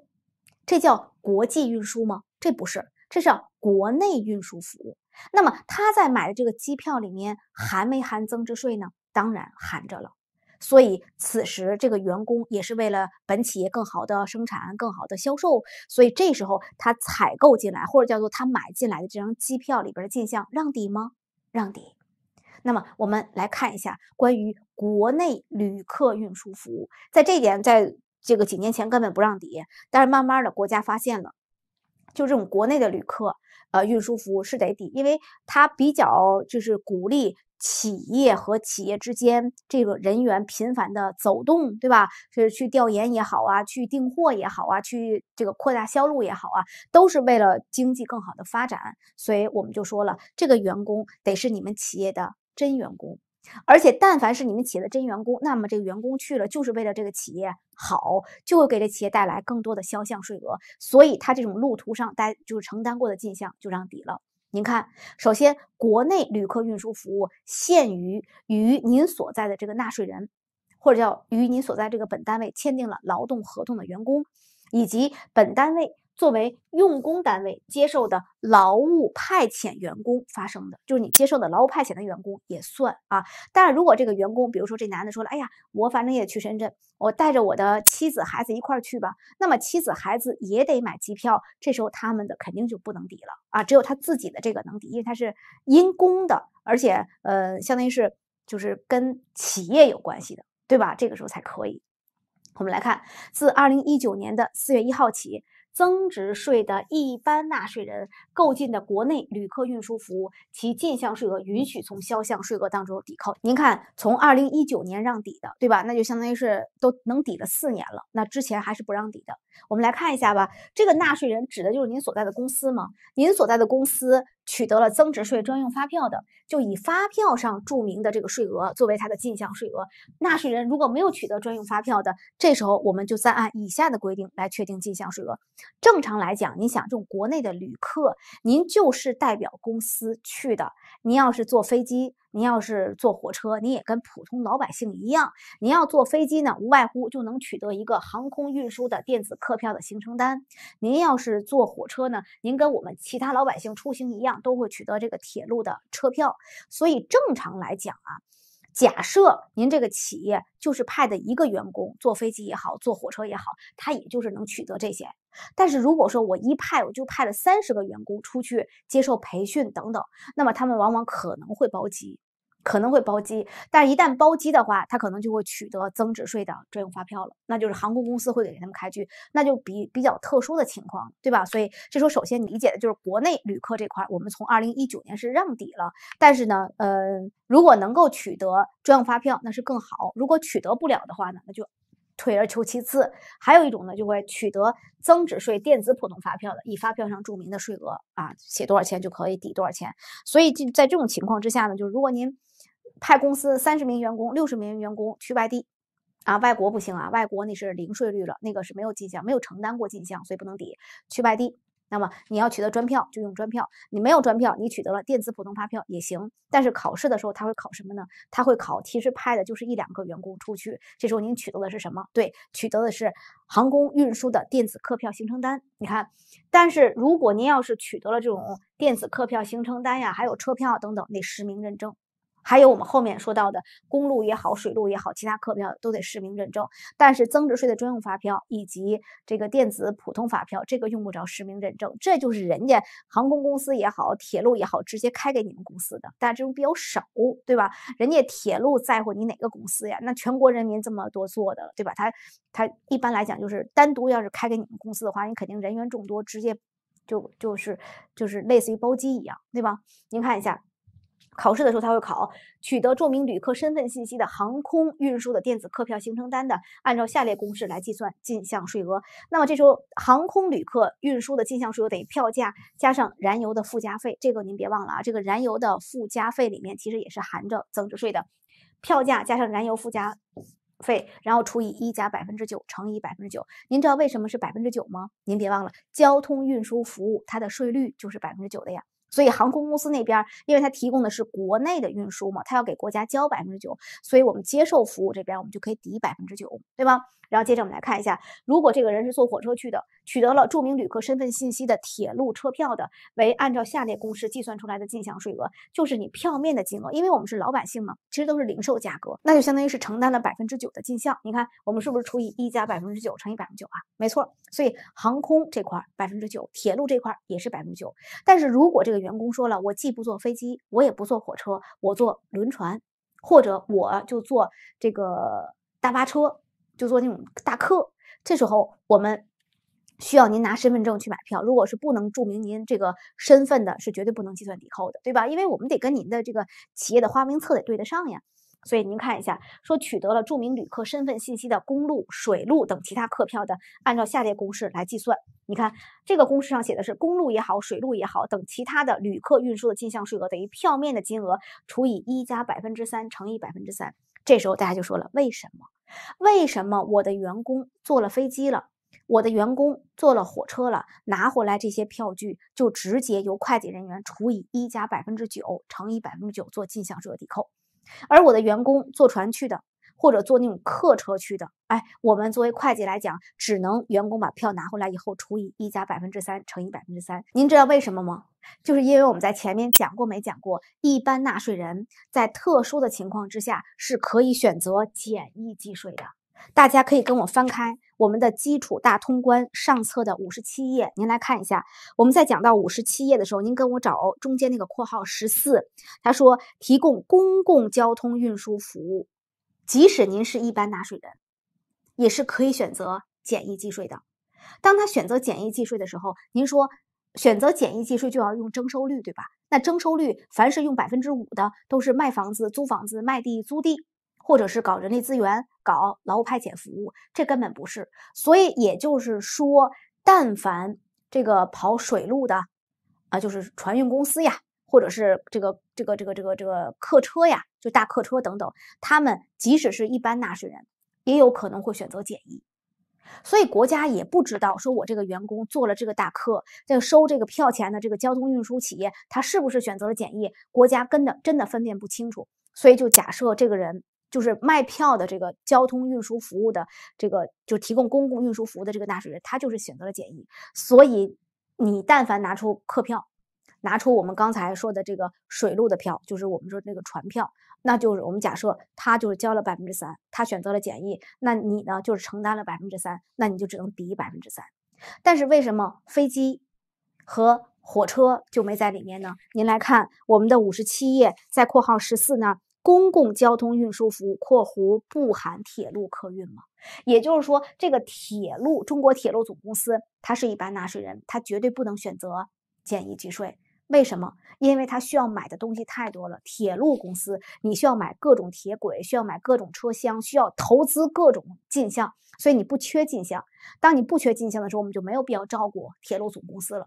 这叫国际运输吗？这不是。这是国内运输服务，那么他在买的这个机票里面含没含增值税呢？当然含着了。所以此时这个员工也是为了本企业更好的生产、更好的销售，所以这时候他采购进来，或者叫做他买进来的这张机票里边的进项让抵吗？让抵。那么我们来看一下关于国内旅客运输服务，在这点在这个几年前根本不让抵，但是慢慢的国家发现了。就这种国内的旅客，呃，运输服务是得抵，因为他比较就是鼓励企业和企业之间这个人员频繁的走动，对吧？就是去调研也好啊，去订货也好啊，去这个扩大销路也好啊，都是为了经济更好的发展。所以我们就说了，这个员工得是你们企业的真员工。而且，但凡是你们企业的真员工，那么这个员工去了就是为了这个企业好，就会给这企业带来更多的销项税额，所以他这种路途上带就是承担过的进项就让抵了。您看，首先国内旅客运输服务限于与您所在的这个纳税人，或者叫与您所在这个本单位签订了劳动合同的员工，以及本单位。作为用工单位接受的劳务派遣员工发生的，就是你接受的劳务派遣的员工也算啊。但是如果这个员工，比如说这男的说了，哎呀，我反正也去深圳，我带着我的妻子孩子一块儿去吧，那么妻子孩子也得买机票，这时候他们的肯定就不能抵了啊，只有他自己的这个能抵，因为他是因公的，而且呃，相当于是就是跟企业有关系的，对吧？这个时候才可以。我们来看，自二零一九年的四月一号起。增值税的一般纳税人购进的国内旅客运输服务，其进项税额允许从销项税额当中抵扣。您看，从二零一九年让抵的，对吧？那就相当于是都能抵了四年了。那之前还是不让抵的。我们来看一下吧。这个纳税人指的就是您所在的公司吗？您所在的公司。取得了增值税专用发票的，就以发票上注明的这个税额作为它的进项税额。纳税人如果没有取得专用发票的，这时候我们就再按以下的规定来确定进项税额。正常来讲，你想这种国内的旅客，您就是代表公司去的，您要是坐飞机。您要是坐火车，您也跟普通老百姓一样；您要坐飞机呢，无外乎就能取得一个航空运输的电子客票的行程单。您要是坐火车呢，您跟我们其他老百姓出行一样，都会取得这个铁路的车票。所以正常来讲啊，假设您这个企业就是派的一个员工坐飞机也好，坐火车也好，他也就是能取得这些。但是如果说我一派我就派了三十个员工出去接受培训等等，那么他们往往可能会包机，可能会包机。但是一旦包机的话，他可能就会取得增值税的专用发票了，那就是航空公司会给他们开具，那就比比较特殊的情况，对吧？所以这时候首先理解的就是国内旅客这块，我们从二零一九年是让底了，但是呢，呃，如果能够取得专用发票，那是更好；如果取得不了的话呢，那就。退而求其次，还有一种呢，就会取得增值税电子普通发票的，以发票上注明的税额啊，写多少钱就可以抵多少钱。所以就在这种情况之下呢，就是如果您派公司三十名员工、六十名员工去外地啊，外国不行啊，外国那是零税率了，那个是没有进项，没有承担过进项，所以不能抵。去外地。那么你要取得专票，就用专票；你没有专票，你取得了电子普通发票也行。但是考试的时候，他会考什么呢？他会考，其实派的就是一两个员工出去。这时候您取得的是什么？对，取得的是航空运输的电子客票行程单。你看，但是如果您要是取得了这种电子客票行程单呀，还有车票等等，那实名认证。还有我们后面说到的公路也好，水路也好，其他客票都得实名认证。但是增值税的专用发票以及这个电子普通发票，这个用不着实名认证。这就是人家航空公司也好，铁路也好，直接开给你们公司的，但这种比较少，对吧？人家铁路在乎你哪个公司呀？那全国人民这么多做的，对吧？他他一般来讲就是单独要是开给你们公司的话，你肯定人员众多，直接就就是就是类似于包机一样，对吧？您看一下。考试的时候，他会考取得著名旅客身份信息的航空运输的电子客票行程单的，按照下列公式来计算进项税额。那么这时候，航空旅客运输的进项税额等于票价加上燃油的附加费。这个您别忘了啊，这个燃油的附加费里面其实也是含着增值税的，票价加上燃油附加费，然后除以一加百分之九乘以百分之九。您知道为什么是百分之九吗？您别忘了，交通运输服务它的税率就是百分之九的呀。所以航空公司那边，因为它提供的是国内的运输嘛，它要给国家交百分之九，所以我们接受服务这边，我们就可以抵百分之九，对吧？然后接着我们来看一下，如果这个人是坐火车去的，取得了著名旅客身份信息的铁路车票的，为按照下列公式计算出来的进项税额，就是你票面的金额，因为我们是老百姓嘛，其实都是零售价格，那就相当于是承担了百分之九的进项。你看，我们是不是除以一加百分之九乘以百分之九啊？没错。所以航空这块百分之九，铁路这块也是百分之九。但是如果这个员工说了，我既不坐飞机，我也不坐火车，我坐轮船，或者我就坐这个大巴车。就做那种大客，这时候我们需要您拿身份证去买票。如果是不能注明您这个身份的，是绝对不能计算抵扣的，对吧？因为我们得跟您的这个企业的花名册得对得上呀。所以您看一下，说取得了著名旅客身份信息的公路、水路等其他客票的，按照下列公式来计算。你看这个公式上写的是公路也好，水路也好等其他的旅客运输的进项税额等于票面的金额除以一加百分之三乘以百分之三。这时候大家就说了，为什么？为什么我的员工坐了飞机了，我的员工坐了火车了，拿回来这些票据就直接由会计人员除以一加百分之九乘以百分之九做进项税额抵扣，而我的员工坐船去的或者坐那种客车去的？哎，我们作为会计来讲，只能员工把票拿回来以后除以一加百分之三乘以百分之三。您知道为什么吗？就是因为我们在前面讲过没讲过，一般纳税人在特殊的情况之下是可以选择简易计税的。大家可以跟我翻开我们的基础大通关上册的五十七页，您来看一下。我们在讲到五十七页的时候，您跟我找中间那个括号十四，他说提供公共交通运输服务，即使您是一般纳税人。也是可以选择简易计税的。当他选择简易计税的时候，您说选择简易计税就要用征收率，对吧？那征收率凡是用百分之五的，都是卖房子、租房子、卖地、租地，或者是搞人力资源、搞劳务派遣服务，这根本不是。所以也就是说，但凡这个跑水路的啊，就是船运公司呀，或者是这个这个这个这个这个客车呀，就大客车等等，他们即使是一般纳税人。也有可能会选择简易，所以国家也不知道，说我这个员工做了这个大客，在收这个票钱的这个交通运输企业，他是不是选择了简易？国家跟的真的分辨不清楚，所以就假设这个人就是卖票的这个交通运输服务的这个，就提供公共运输服务的这个纳税人，他就是选择了简易。所以你但凡拿出客票，拿出我们刚才说的这个水路的票，就是我们说那个船票。那就是我们假设他就是交了百分之三，他选择了简易，那你呢就是承担了百分之三，那你就只能抵百分之三。但是为什么飞机和火车就没在里面呢？您来看我们的五十七页，在括号十四那儿，公共交通运输服务（括弧不含铁路客运）吗？也就是说，这个铁路中国铁路总公司它是一般纳税人，它绝对不能选择简易计税。为什么？因为他需要买的东西太多了。铁路公司你需要买各种铁轨，需要买各种车厢，需要投资各种进项，所以你不缺进项。当你不缺进项的时候，我们就没有必要照顾铁路总公司了。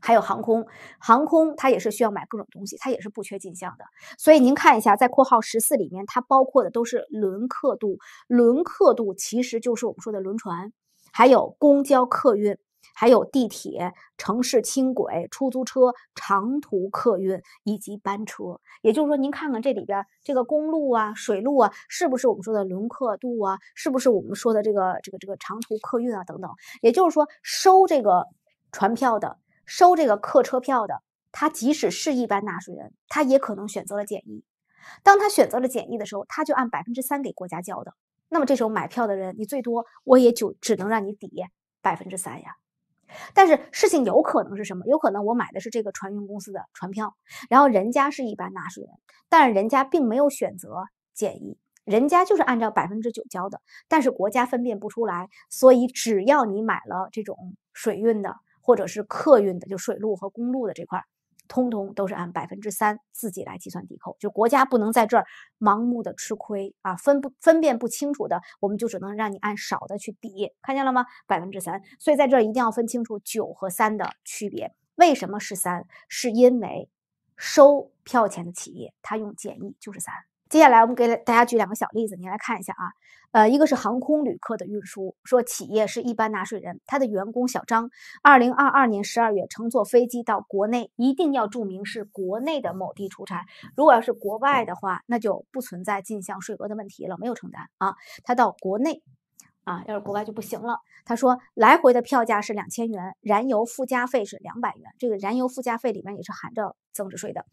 还有航空，航空它也是需要买各种东西，它也是不缺进项的。所以您看一下，在括号十四里面，它包括的都是轮刻度，轮刻度其实就是我们说的轮船，还有公交客运。还有地铁、城市轻轨、出租车、长途客运以及班车，也就是说，您看看这里边这个公路啊、水路啊，是不是我们说的轮客渡啊？是不是我们说的这个这个这个长途客运啊？等等。也就是说，收这个船票的、收这个客车票的，他即使是一般纳税人，他也可能选择了简易。当他选择了简易的时候，他就按百分之三给国家交的。那么这时候买票的人，你最多我也就只能让你抵百分之三呀。但是事情有可能是什么？有可能我买的是这个船运公司的船票，然后人家是一般纳税人，但是人家并没有选择简易，人家就是按照百分之九交的。但是国家分辨不出来，所以只要你买了这种水运的或者是客运的，就水路和公路的这块。通通都是按百分之三自己来计算抵扣，就国家不能在这儿盲目的吃亏啊，分不分辨不清楚的，我们就只能让你按少的去抵，看见了吗？百分之三，所以在这儿一定要分清楚九和三的区别，为什么是三？是因为收票钱的企业，它用简易就是三。接下来我们给大家举两个小例子，你来看一下啊，呃，一个是航空旅客的运输，说企业是一般纳税人，他的员工小张，二零二二年十二月乘坐飞机到国内，一定要注明是国内的某地出差，如果要是国外的话，那就不存在进项税额的问题了，没有承担啊，他到国内。啊，要是国外就不行了。他说，来回的票价是两千元，燃油附加费是两百元。这个燃油附加费里面也是含着增值税的，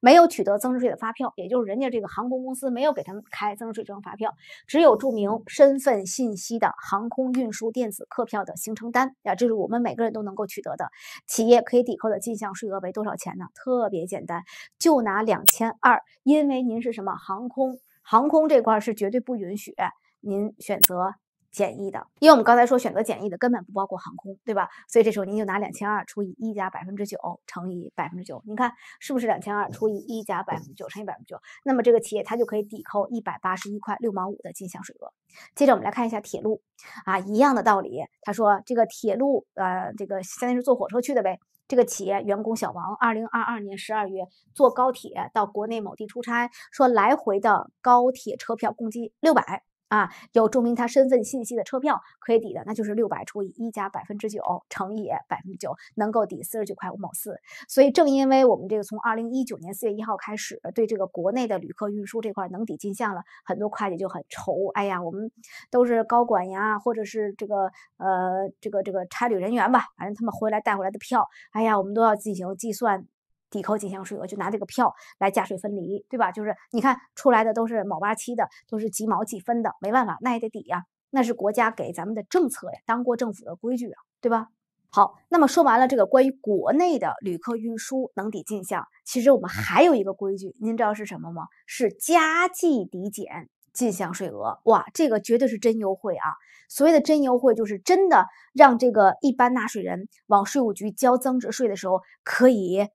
没有取得增值税的发票，也就是人家这个航空公司没有给他们开增值税专用发票，只有注明身份信息的航空运输电子客票的行程单啊，这是我们每个人都能够取得的。企业可以抵扣的进项税额为多少钱呢？特别简单，就拿两千二，因为您是什么航空？航空这块儿是绝对不允许您选择。简易的，因为我们刚才说选择简易的，根本不包括航空，对吧？所以这时候您就拿两千二除以一加百分之九乘以百分之九，您看是不是两千二除以一加百分之九乘以百分之九？那么这个企业它就可以抵扣一百八十一块六毛五的进项税额。接着我们来看一下铁路，啊，一样的道理。他说这个铁路，呃，这个现在是坐火车去的呗。这个企业员工小王，二零二二年十二月坐高铁到国内某地出差，说来回的高铁车票共计六百。啊，有注明他身份信息的车票可以抵的，那就是六百除以一加百分之九乘以百分之九，能够抵四十九块五毛四。所以正因为我们这个从二零一九年四月一号开始，对这个国内的旅客运输这块能抵进项了，很多会计就很愁。哎呀，我们都是高管呀，或者是这个呃这个这个差旅人员吧，反正他们回来带回来的票，哎呀，我们都要进行计算。抵扣进项税额，就拿这个票来加税分离，对吧？就是你看出来的都是某八七的，都是几毛几分的，没办法，那也得抵呀，那是国家给咱们的政策呀，当过政府的规矩啊，对吧？好，那么说完了这个关于国内的旅客运输能抵进项，其实我们还有一个规矩，您知道是什么吗？是加计抵减进项税额。哇，这个绝对是真优惠啊！所谓的真优惠，就是真的让这个一般纳税人往税务局交增值税的时候可以。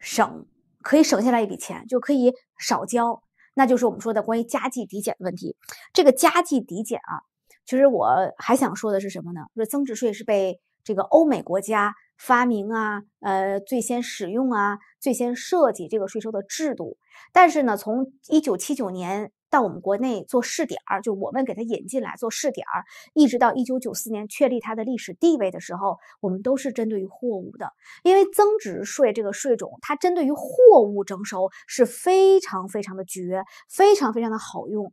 省可以省下来一笔钱，就可以少交，那就是我们说的关于加计抵减的问题。这个加计抵减啊，其实我还想说的是什么呢？就是增值税是被这个欧美国家发明啊，呃，最先使用啊，最先设计这个税收的制度。但是呢，从一九七九年。到我们国内做试点儿，就我们给它引进来做试点儿，一直到一九九四年确立它的历史地位的时候，我们都是针对于货物的，因为增值税这个税种，它针对于货物征收是非常非常的绝，非常非常的好用。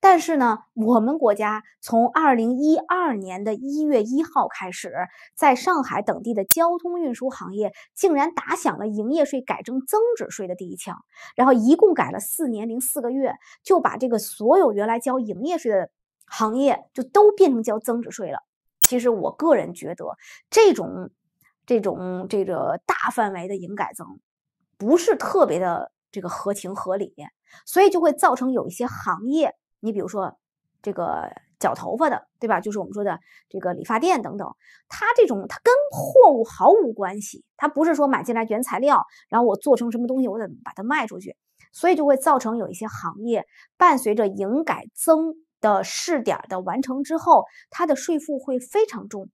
但是呢，我们国家从二零一二年的一月一号开始，在上海等地的交通运输行业竟然打响了营业税改征增值税的第一枪，然后一共改了四年零四个月，就把这个所有原来交营业税的行业就都变成交增值税了。其实我个人觉得，这种、这种、这个大范围的营改增，不是特别的这个合情合理，所以就会造成有一些行业。你比如说，这个绞头发的，对吧？就是我们说的这个理发店等等，它这种它跟货物毫无关系，它不是说买进来原材料，然后我做成什么东西，我得把它卖出去，所以就会造成有一些行业伴随着营改增的试点的完成之后，它的税负会非常重。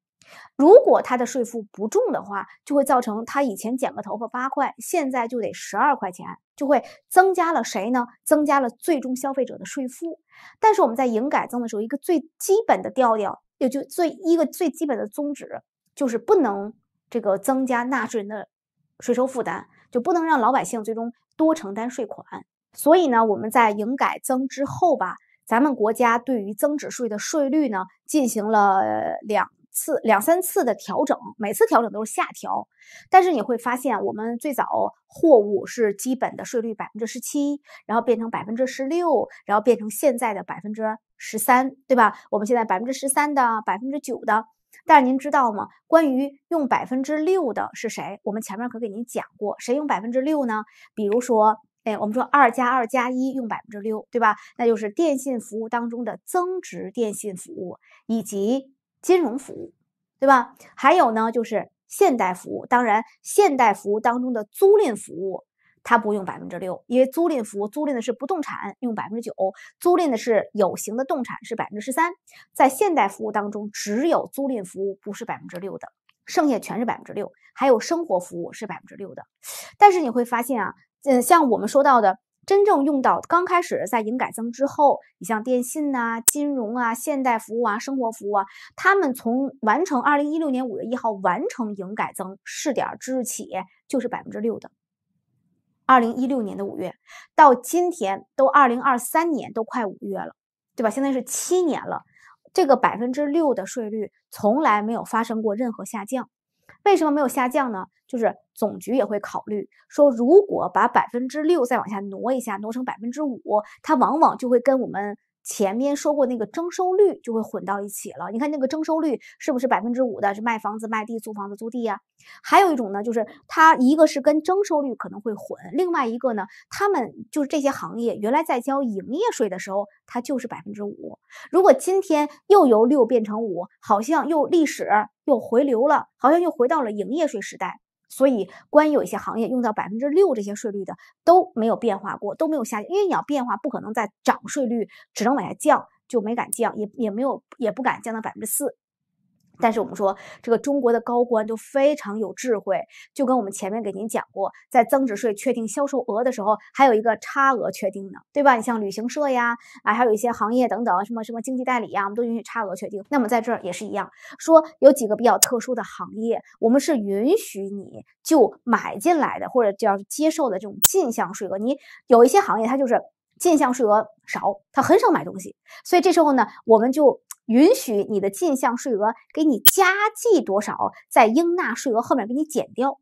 如果他的税负不重的话，就会造成他以前剪个头发八块，现在就得十二块钱，就会增加了谁呢？增加了最终消费者的税负。但是我们在营改增的时候，一个最基本的调调，也就最一个最基本的宗旨，就是不能这个增加纳税人的税收负担，就不能让老百姓最终多承担税款。所以呢，我们在营改增之后吧，咱们国家对于增值税的税率呢进行了两。次两三次的调整，每次调整都是下调，但是你会发现，我们最早货物是基本的税率百分之十七，然后变成百分之十六，然后变成现在的百分之十三，对吧？我们现在百分之十三的，百分之九的，但是您知道吗？关于用百分之六的是谁？我们前面可给您讲过，谁用百分之六呢？比如说，哎，我们说二加二加一用百分之六，对吧？那就是电信服务当中的增值电信服务以及。金融服务，对吧？还有呢，就是现代服务。当然，现代服务当中的租赁服务，它不用百分之六，因为租赁服务租赁的是不动产，用百分之九；租赁的是有形的动产是百分之十三。在现代服务当中，只有租赁服务不是百分之六的，剩下全是百分之六。还有生活服务是百分之六的，但是你会发现啊，嗯，像我们说到的。真正用到刚开始在营改增之后，你像电信呐、金融啊、现代服务啊、生活服务啊，他们从完成二零一六年五月一号完成营改增试点之日起，就是百分之六的。二零一六年的五月到今天都二零二三年都快五月了，对吧？现在是七年了，这个百分之六的税率从来没有发生过任何下降。为什么没有下降呢？就是总局也会考虑说，如果把百分之六再往下挪一下，挪成百分之五，它往往就会跟我们。前面说过那个征收率就会混到一起了，你看那个征收率是不是百分之五的？是卖房子卖地、租房子租地呀？还有一种呢，就是它一个是跟征收率可能会混，另外一个呢，他们就是这些行业原来在交营业税的时候，它就是百分之五。如果今天又由六变成五，好像又历史又回流了，好像又回到了营业税时代。所以，关于有一些行业用到百分之六这些税率的都没有变化过，都没有下降，因为你要变化，不可能再涨税率，只能往下降，就没敢降，也也没有也不敢降到百分之四。但是我们说，这个中国的高官都非常有智慧，就跟我们前面给您讲过，在增值税确定销售额的时候，还有一个差额确定的，对吧？你像旅行社呀，啊，还有一些行业等等，什么什么经济代理呀，我们都允许差额确定。那么在这儿也是一样，说有几个比较特殊的行业，我们是允许你就买进来的或者叫接受的这种进项税额。你有一些行业，它就是进项税额少，它很少买东西，所以这时候呢，我们就。允许你的进项税额给你加计多少，在应纳税额后面给你减掉，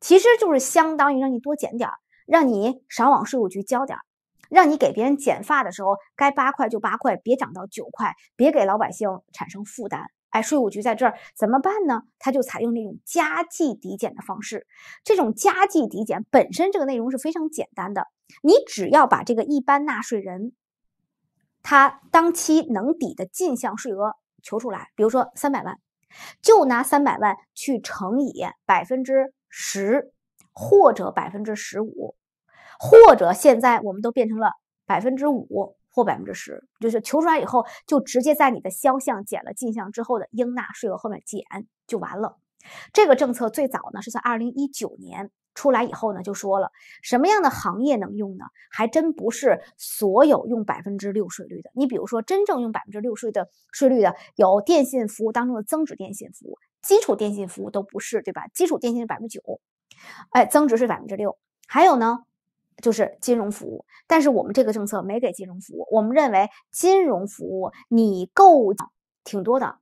其实就是相当于让你多减点儿，让你少往税务局交点儿，让你给别人剪发的时候该八块就八块，别涨到九块，别给老百姓产生负担。哎，税务局在这儿怎么办呢？他就采用那种加计抵减的方式。这种加计抵减本身这个内容是非常简单的，你只要把这个一般纳税人。它当期能抵的进项税额求出来，比如说三百万，就拿三百万去乘以百分之十，或者百分之十五，或者现在我们都变成了百分之五或百分之十，就是求出来以后就直接在你的销项减了进项之后的应纳税额后面减就完了。这个政策最早呢是在二零一九年。出来以后呢，就说了什么样的行业能用呢？还真不是所有用百分之六税率的。你比如说，真正用百分之六税的税率的，有电信服务当中的增值电信服务，基础电信服务都不是，对吧？基础电信是百分之九，哎，增值税百分之六。还有呢，就是金融服务。但是我们这个政策没给金融服务。我们认为金融服务你够挺多的。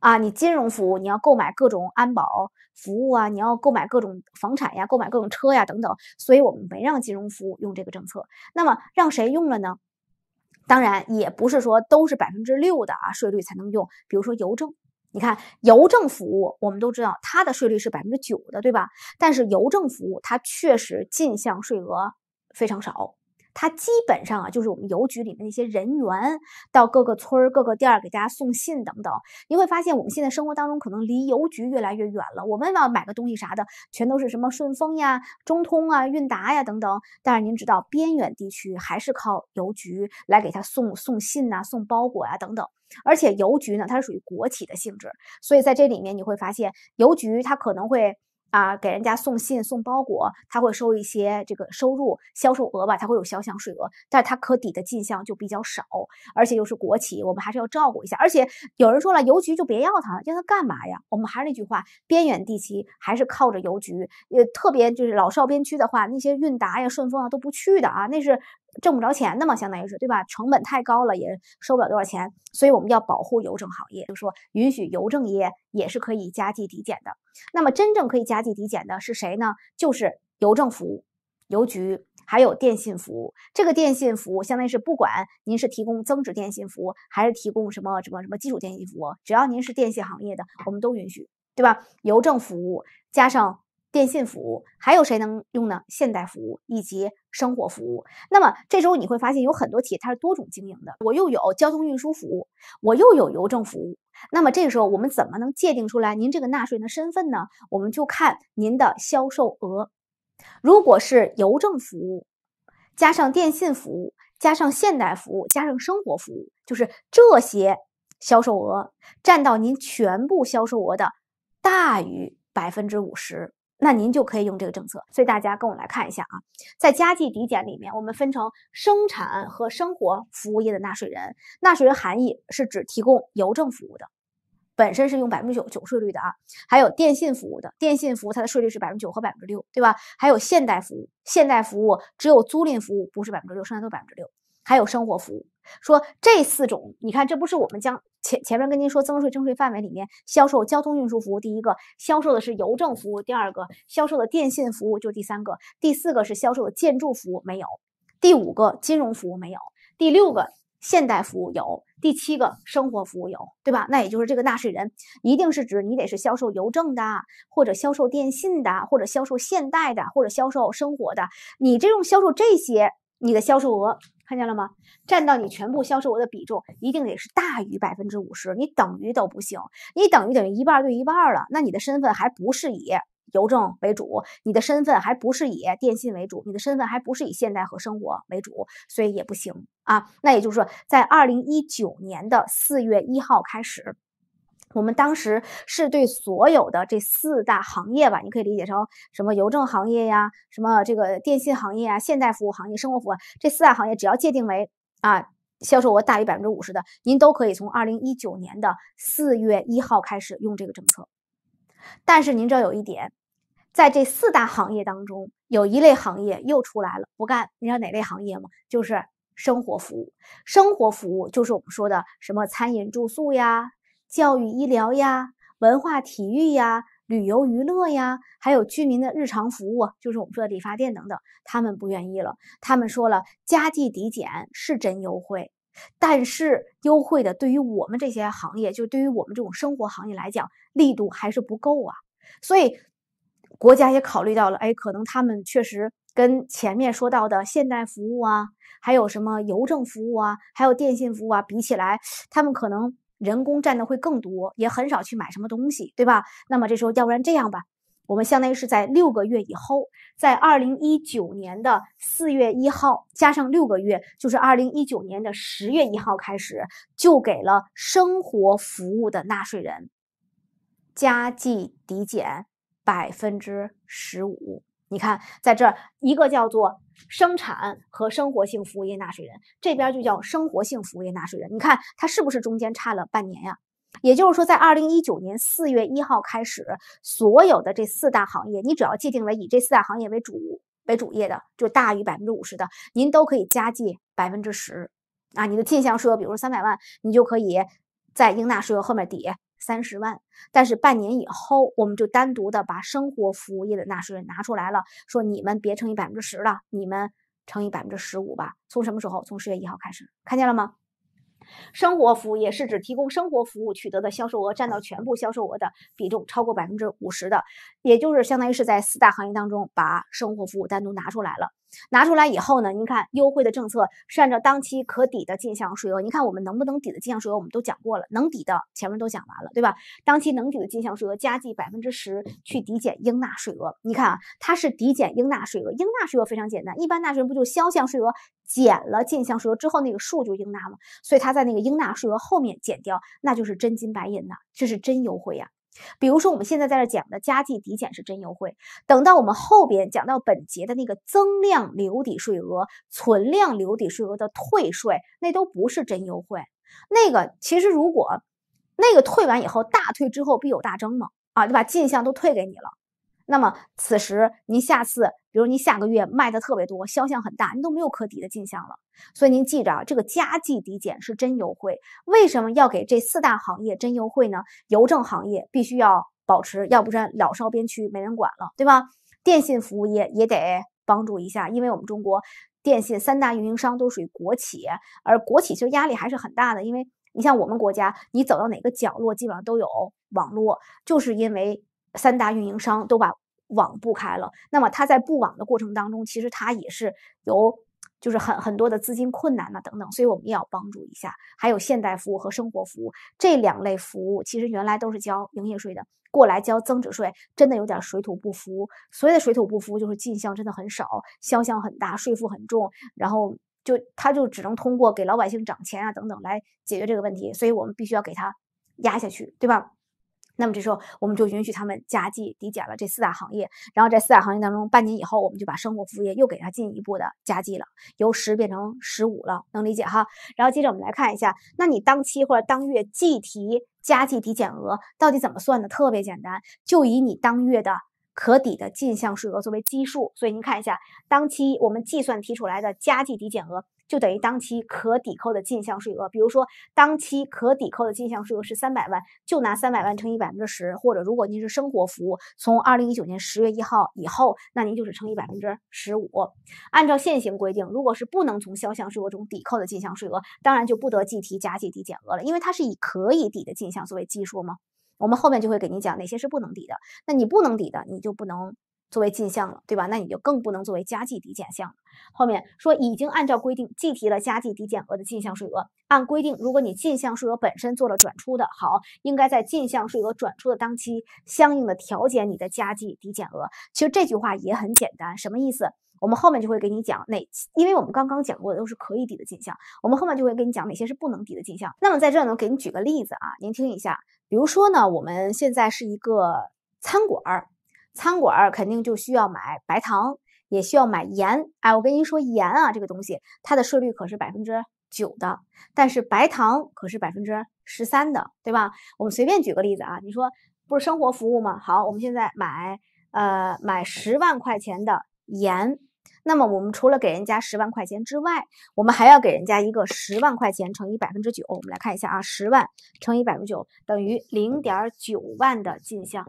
啊，你金融服务，你要购买各种安保服务啊，你要购买各种房产呀，购买各种车呀等等，所以我们没让金融服务用这个政策。那么让谁用了呢？当然也不是说都是百分之六的啊税率才能用，比如说邮政，你看邮政服务，我们都知道它的税率是百分之九的，对吧？但是邮政服务它确实进项税额非常少。它基本上啊，就是我们邮局里面那些人员，到各个村儿、各个店儿，给大家送信等等。你会发现，我们现在生活当中可能离邮局越来越远了。我们要买个东西啥的，全都是什么顺丰呀、中通啊、韵达呀等等。但是您知道，边远地区还是靠邮局来给他送送信啊、送包裹呀等等。而且邮局呢，它是属于国企的性质，所以在这里面你会发现，邮局它可能会。啊，给人家送信送包裹，他会收一些这个收入销售额吧，他会有销项税额，但是他可抵的进项就比较少，而且又是国企，我们还是要照顾一下。而且有人说了，邮局就别要它了，要它干嘛呀？我们还是那句话，边远地区还是靠着邮局，也特别就是老少边区的话，那些韵达呀、顺丰啊都不去的啊，那是。挣不着钱的嘛，相当于是对吧？成本太高了，也收不了多少钱。所以我们要保护邮政行业，就说允许邮政业也是可以加计抵减的。那么真正可以加计抵减的是谁呢？就是邮政服务、邮局，还有电信服务。这个电信服务，相当于是不管您是提供增值电信服务，还是提供什么什么什么基础电信服务，只要您是电信行业的，我们都允许，对吧？邮政服务加上。电信服务还有谁能用呢？现代服务以及生活服务。那么这时候你会发现，有很多企业它是多种经营的。我又有交通运输服务，我又有邮政服务。那么这个时候，我们怎么能界定出来您这个纳税人的身份呢？我们就看您的销售额。如果是邮政服务加上电信服务加上现代服务加上生活服务，就是这些销售额占到您全部销售额的大于百分之五十。那您就可以用这个政策，所以大家跟我来看一下啊，在加计抵减里面，我们分成生产和生活服务业的纳税人。纳税人含义是指提供邮政服务的，本身是用百分之九税率的啊。还有电信服务的，电信服务它的税率是百分之九和百分之六，对吧？还有现代服务，现代服务只有租赁服务不是百分之六，剩下都百分之六。还有生活服务，说这四种，你看这不是我们将前前面跟您说，增税征税范围里面销售交通运输服务，第一个销售的是邮政服务，第二个销售的电信服务，就第三个，第四个是销售的建筑服务没有，第五个金融服务没有，第六个现代服务有，第七个生活服务有，对吧？那也就是这个纳税人一定是指你得是销售邮政的，或者销售电信的，或者销售现代的，或者销售生活的，你这种销售这些，你的销售额。看见了吗？占到你全部销售额的比重，一定得是大于百分之五十，你等于都不行。你等于等于一半对一半了，那你的身份还不是以邮政为主，你的身份还不是以电信为主，你的身份还不是以现代和生活为主，所以也不行啊。那也就是说，在二零一九年的四月一号开始。我们当时是对所有的这四大行业吧，你可以理解成什么邮政行业呀，什么这个电信行业啊，现代服务行业、生活服务这四大行业，只要界定为啊销售额大于百分之五十的，您都可以从二零一九年的四月一号开始用这个政策。但是您知道有一点，在这四大行业当中，有一类行业又出来了，不干，你知道哪类行业吗？就是生活服务。生活服务就是我们说的什么餐饮住宿呀。教育、医疗呀，文化、体育呀，旅游、娱乐呀，还有居民的日常服务，就是我们说的理发店等等，他们不愿意了。他们说了，加计抵减是真优惠，但是优惠的对于我们这些行业，就对于我们这种生活行业来讲，力度还是不够啊。所以，国家也考虑到了，哎，可能他们确实跟前面说到的现代服务啊，还有什么邮政服务啊，还有电信服务啊比起来，他们可能。人工占的会更多，也很少去买什么东西，对吧？那么这时候，要不然这样吧，我们相当于是在六个月以后，在二零一九年的四月一号加上六个月，就是二零一九年的十月一号开始，就给了生活服务的纳税人加计抵减百分之十五。你看，在这一个叫做生产和生活性服务业纳税人，这边就叫生活性服务业纳税人。你看，它是不是中间差了半年呀？也就是说，在二零一九年四月一号开始，所有的这四大行业，你只要界定为以这四大行业为主为主业的，就大于百分之五十的，您都可以加计百分之十啊。你的进项税额，比如三百万，你就可以在应纳税额后面抵。三十万，但是半年以后，我们就单独的把生活服务业的纳税人拿出来了，说你们别乘以百分之十了，你们乘以百分之十五吧。从什么时候？从十月一号开始，看见了吗？生活服务业是指提供生活服务取得的销售额占到全部销售额的比重超过百分之五十的，也就是相当于是在四大行业当中把生活服务单独拿出来了。拿出来以后呢，您看优惠的政策是按照当期可抵的进项税额，您看我们能不能抵的进项税额，我们都讲过了，能抵的前面都讲完了，对吧？当期能抵的进项税额加计百分之十去抵减应纳税额，你看啊，它是抵减应纳税额，应纳税额非常简单，一般纳税人不就销项税额减了进项税额之后那个数就应纳吗？所以它在那个应纳税额后面减掉，那就是真金白银呐，这是真优惠呀。比如说，我们现在在这讲的加计抵减是真优惠，等到我们后边讲到本节的那个增量留抵税额、存量留抵税额的退税，那都不是真优惠。那个其实如果那个退完以后，大退之后必有大征嘛，啊，就把进项都退给你了。那么，此时您下次，比如您下个月卖的特别多，销量很大，您都没有可抵的进项了。所以您记着啊，这个加计抵减是真优惠。为什么要给这四大行业真优惠呢？邮政行业必须要保持，要不然老少边区没人管了，对吧？电信服务业也得帮助一下，因为我们中国电信三大运营商都属于国企，而国企其实压力还是很大的，因为你像我们国家，你走到哪个角落基本上都有网络，就是因为。三大运营商都把网布开了，那么他在布网的过程当中，其实他也是有就是很很多的资金困难呐等等，所以我们也要帮助一下。还有现代服务和生活服务这两类服务，其实原来都是交营业税的，过来交增值税真的有点水土不服。所谓的水土不服，就是进项真的很少，销项很大，税负很重，然后就他就只能通过给老百姓涨钱啊等等来解决这个问题，所以我们必须要给他压下去，对吧？那么这时候，我们就允许他们加计抵减了这四大行业，然后在四大行业当中，半年以后，我们就把生活服务业又给它进一步的加计了，由十变成十五了，能理解哈？然后接着我们来看一下，那你当期或者当月计提加计抵减额到底怎么算的？特别简单，就以你当月的可抵的进项税额作为基数，所以您看一下，当期我们计算提出来的加计抵减额。就等于当期可抵扣的进项税额，比如说当期可抵扣的进项税额是三百万，就拿三百万乘以百分之十，或者如果您是生活服务，从二零一九年十月一号以后，那您就是乘以百分之十五。按照现行规定，如果是不能从销项税额中抵扣的进项税额，当然就不得计提加计抵减额了，因为它是以可以抵的进项作为基数吗？我们后面就会给您讲哪些是不能抵的，那你不能抵的，你就不能。作为进项了，对吧？那你就更不能作为加计抵减项了。后面说已经按照规定计提了加计抵减额的进项税额，按规定，如果你进项税额本身做了转出的，好，应该在进项税额转出的当期，相应的调减你的加计抵减额。其实这句话也很简单，什么意思？我们后面就会给你讲哪，因为我们刚刚讲过的都是可以抵的进项，我们后面就会给你讲哪些是不能抵的进项。那么在这儿呢，给你举个例子啊，您听一下，比如说呢，我们现在是一个餐馆儿。餐馆儿肯定就需要买白糖，也需要买盐。哎，我跟您说盐啊，这个东西它的税率可是百分之九的，但是白糖可是百分之十三的，对吧？我们随便举个例子啊，你说不是生活服务吗？好，我们现在买，呃，买十万块钱的盐。那么我们除了给人家十万块钱之外，我们还要给人家一个十万块钱乘以百分之九。我们来看一下啊，十万乘以百分之九等于零点九万的进项。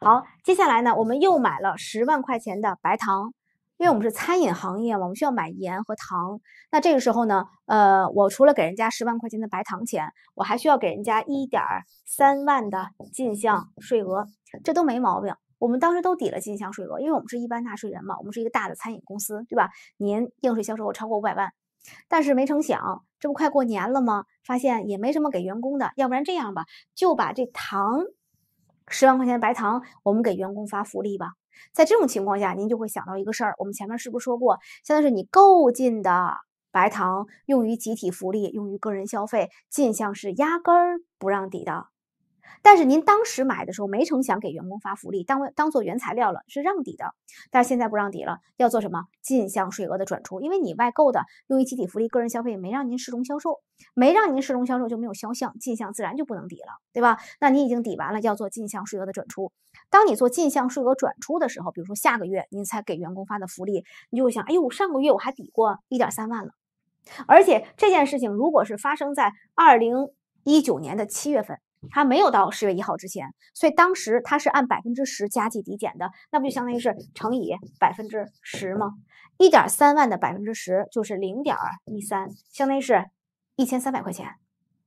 好，接下来呢，我们又买了十万块钱的白糖，因为我们是餐饮行业嘛，我们需要买盐和糖。那这个时候呢，呃，我除了给人家十万块钱的白糖钱，我还需要给人家一点三万的进项税额，这都没毛病。我们当时都抵了进项税额，因为我们是一般纳税人嘛，我们是一个大的餐饮公司，对吧？年应税销售额超过五百万，但是没成想，这不快过年了吗？发现也没什么给员工的，要不然这样吧，就把这糖，十万块钱白糖，我们给员工发福利吧。在这种情况下，您就会想到一个事儿，我们前面是不是说过，现在是你购进的白糖用于集体福利，用于个人消费，进项是压根不让抵的。但是您当时买的时候没成想给员工发福利，当当做原材料了，是让抵的，但是现在不让抵了，要做什么进项税额的转出？因为你外购的用于集体福利、个人消费没让您视中销售，没让您视中销售就没有销项，进项自然就不能抵了，对吧？那你已经抵完了，要做进项税额的转出。当你做进项税额转出的时候，比如说下个月您才给员工发的福利，你就会想，哎呦，上个月我还抵过一点三万了。而且这件事情如果是发生在二零一九年的七月份。它没有到十月一号之前，所以当时它是按百分之十加计抵减的，那不就相当于是乘以百分之十吗？一点三万的百分之十就是零点一三，相当于是，一千三百块钱，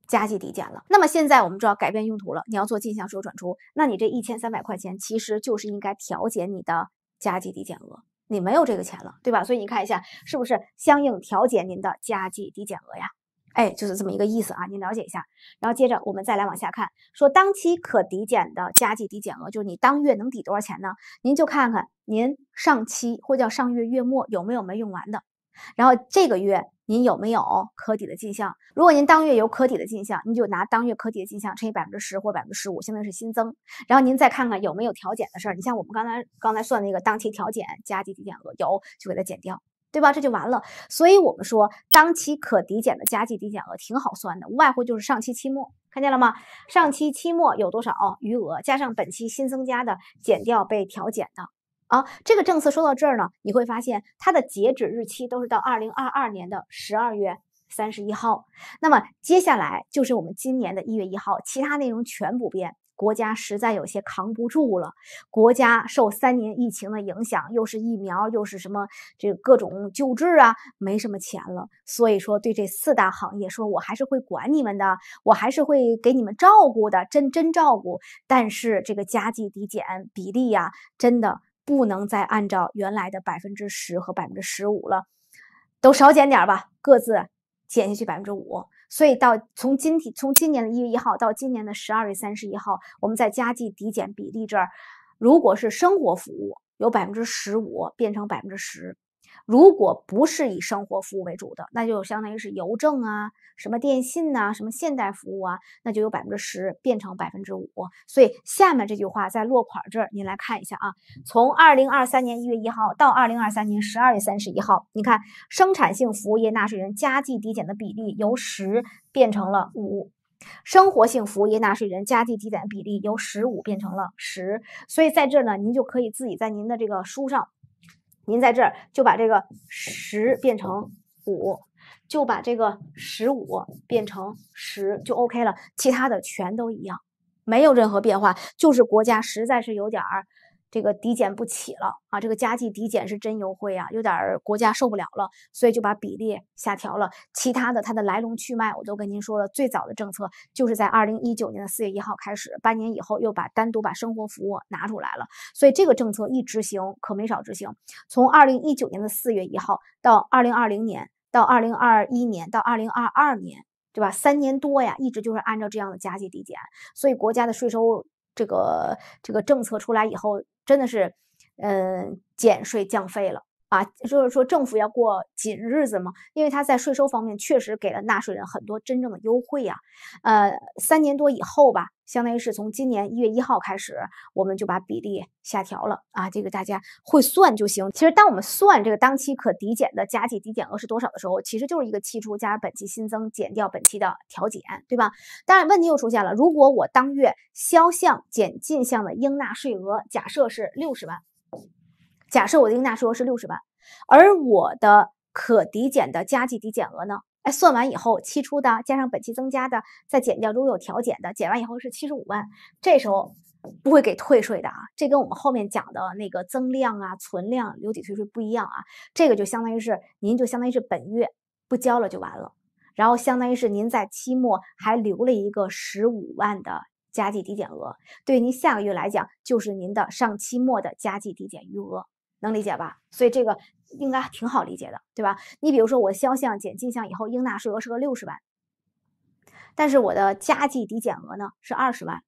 加计抵减了。那么现在我们知道改变用途了，你要做进项税额转出，那你这一千三百块钱其实就是应该调节你的加计抵减额，你没有这个钱了，对吧？所以你看一下，是不是相应调节您的加计抵减额呀？哎，就是这么一个意思啊，您了解一下。然后接着我们再来往下看，说当期可抵减的加计抵减额，就是你当月能抵多少钱呢？您就看看您上期或叫上月月末有没有没用完的，然后这个月您有没有可抵的进项？如果您当月有可抵的进项，您就拿当月可抵的进项乘以百分之十或百分之十五，相当于是新增。然后您再看看有没有调减的事儿，你像我们刚才刚才算那个当期调减加计抵减额，有就给它减掉。对吧？这就完了。所以我们说，当期可抵减的加计抵减额挺好算的，无外乎就是上期期末，看见了吗？上期期末有多少哦余额，加上本期新增加的，减掉被调减的啊。这个政策说到这儿呢，你会发现它的截止日期都是到二零二二年的十二月三十一号。那么接下来就是我们今年的一月一号，其他内容全不变。国家实在有些扛不住了，国家受三年疫情的影响，又是疫苗，又是什么这各种救治啊，没什么钱了。所以说，对这四大行业，说我还是会管你们的，我还是会给你们照顾的，真真照顾。但是这个加计抵减比例呀，真的不能再按照原来的百分之十和百分之十五了，都少减点吧，各自减下去百分之五。所以到从今天从今年的一月一号到今年的十二月三十一号，我们在加计抵减比例这儿，如果是生活服务，由百分之十五变成百分之十。如果不是以生活服务为主的，那就相当于是邮政啊、什么电信呐、什么现代服务啊，那就有百分之十变成百分之五。所以下面这句话在落款这儿，您来看一下啊。从二零二三年一月一号到二零二三年十二月三十一号，你看生产性服务业纳税人加计抵减的比例由十变成了五，生活性服务业纳税人加计抵减比例由十五变成了十。所以在这儿呢，您就可以自己在您的这个书上。您在这儿就把这个十变成五，就把这个十五变成十就 OK 了，其他的全都一样，没有任何变化，就是国家实在是有点儿。这个抵减不起了啊！这个加计抵减是真优惠啊，有点国家受不了了，所以就把比例下调了。其他的它的来龙去脉我都跟您说了。最早的政策就是在二零一九年的四月一号开始，半年以后又把单独把生活服务拿出来了，所以这个政策一执行，可没少执行。从二零一九年的四月一号到二零二零年，到二零二一年，到二零二二年，对吧？三年多呀，一直就是按照这样的加计抵减。所以国家的税收这个这个政策出来以后。真的是，嗯，减税降费了啊，就是说政府要过紧日子嘛，因为他在税收方面确实给了纳税人很多真正的优惠呀，呃，三年多以后吧。相当于是从今年一月一号开始，我们就把比例下调了啊！这个大家会算就行。其实当我们算这个当期可抵减的加计抵减额是多少的时候，其实就是一个期初加本期新增减掉本期的调减，对吧？但是问题又出现了，如果我当月销项减进项的应纳税额，假设是六十万，假设我的应纳税额是六十万，而我的可抵减的加计抵减额呢？哎，算完以后，期初的加上本期增加的，再减掉如果有调减的，减完以后是七十五万。这时候不会给退税的啊，这跟我们后面讲的那个增量啊、存量留抵退税不一样啊。这个就相当于是您就相当于是本月不交了就完了，然后相当于是您在期末还留了一个十五万的加计抵减额，对您下个月来讲就是您的上期末的加计抵减余额。能理解吧？所以这个应该挺好理解的，对吧？你比如说，我销项减进项以后应纳税额是个六十万，但是我的加计抵减额呢是二十万，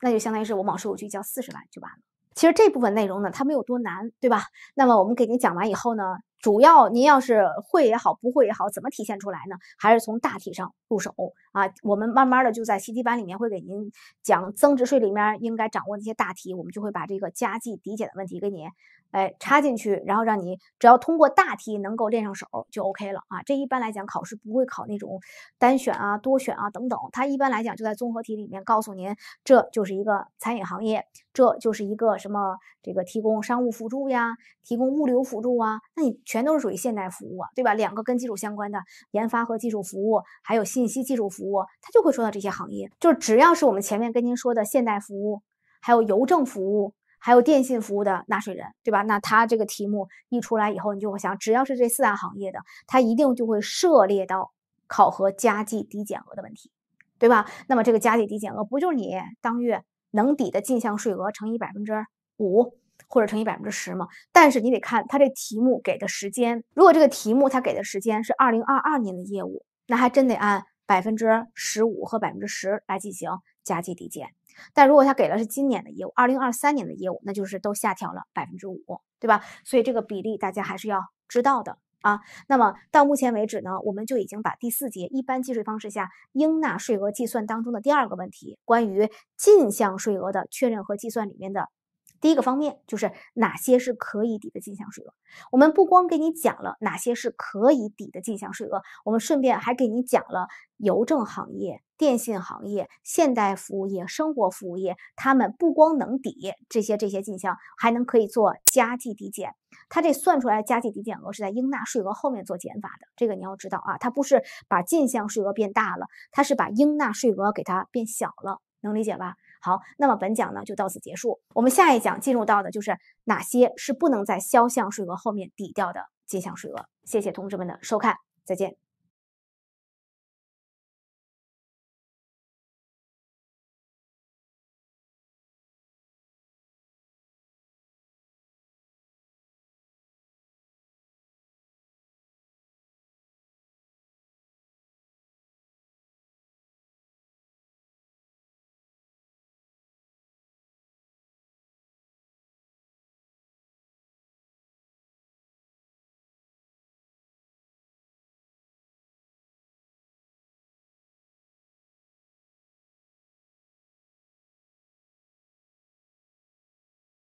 那就相当于是我往税务局交四十万就完了。其实这部分内容呢，它没有多难，对吧？那么我们给您讲完以后呢，主要您要是会也好，不会也好，怎么体现出来呢？还是从大体上入手。啊，我们慢慢的就在习题班里面会给您讲增值税里面应该掌握的一些大题，我们就会把这个加计抵减的问题给你，哎，插进去，然后让你只要通过大题能够练上手就 OK 了啊。这一般来讲考试不会考那种单选啊、多选啊等等，它一般来讲就在综合题里面告诉您，这就是一个餐饮行业，这就是一个什么这个提供商务辅助呀，提供物流辅助啊，那你全都是属于现代服务，对吧？两个跟技术相关的研发和技术服务，还有信息技术服。我他就会说到这些行业，就是只要是我们前面跟您说的现代服务，还有邮政服务，还有电信服务的纳税人，对吧？那他这个题目一出来以后，你就会想，只要是这四大行业的，他一定就会涉猎到考核加计抵减额的问题，对吧？那么这个加计抵减额不就是你当月能抵的进项税额乘以百分之五或者乘以百分之十吗？但是你得看他这题目给的时间，如果这个题目他给的时间是二零二二年的业务，那还真得按。百分之十五和百分之十来进行加计抵减，但如果他给的是今年的业务，二零二三年的业务，那就是都下调了百分之五，对吧？所以这个比例大家还是要知道的啊。那么到目前为止呢，我们就已经把第四节一般计税方式下应纳税额计算当中的第二个问题，关于进项税额的确认和计算里面的。第一个方面就是哪些是可以抵的进项税额。我们不光给你讲了哪些是可以抵的进项税额，我们顺便还给你讲了邮政行业、电信行业、现代服务业、生活服务业，他们不光能抵这些这些进项，还能可以做加计抵减。他这算出来的加计抵减额是在应纳税额后面做减法的，这个你要知道啊。他不是把进项税额变大了，他是把应纳税额给它变小了，能理解吧？好，那么本讲呢就到此结束。我们下一讲进入到的就是哪些是不能在销项税额后面抵掉的进项税额。谢谢同志们们的收看，再见。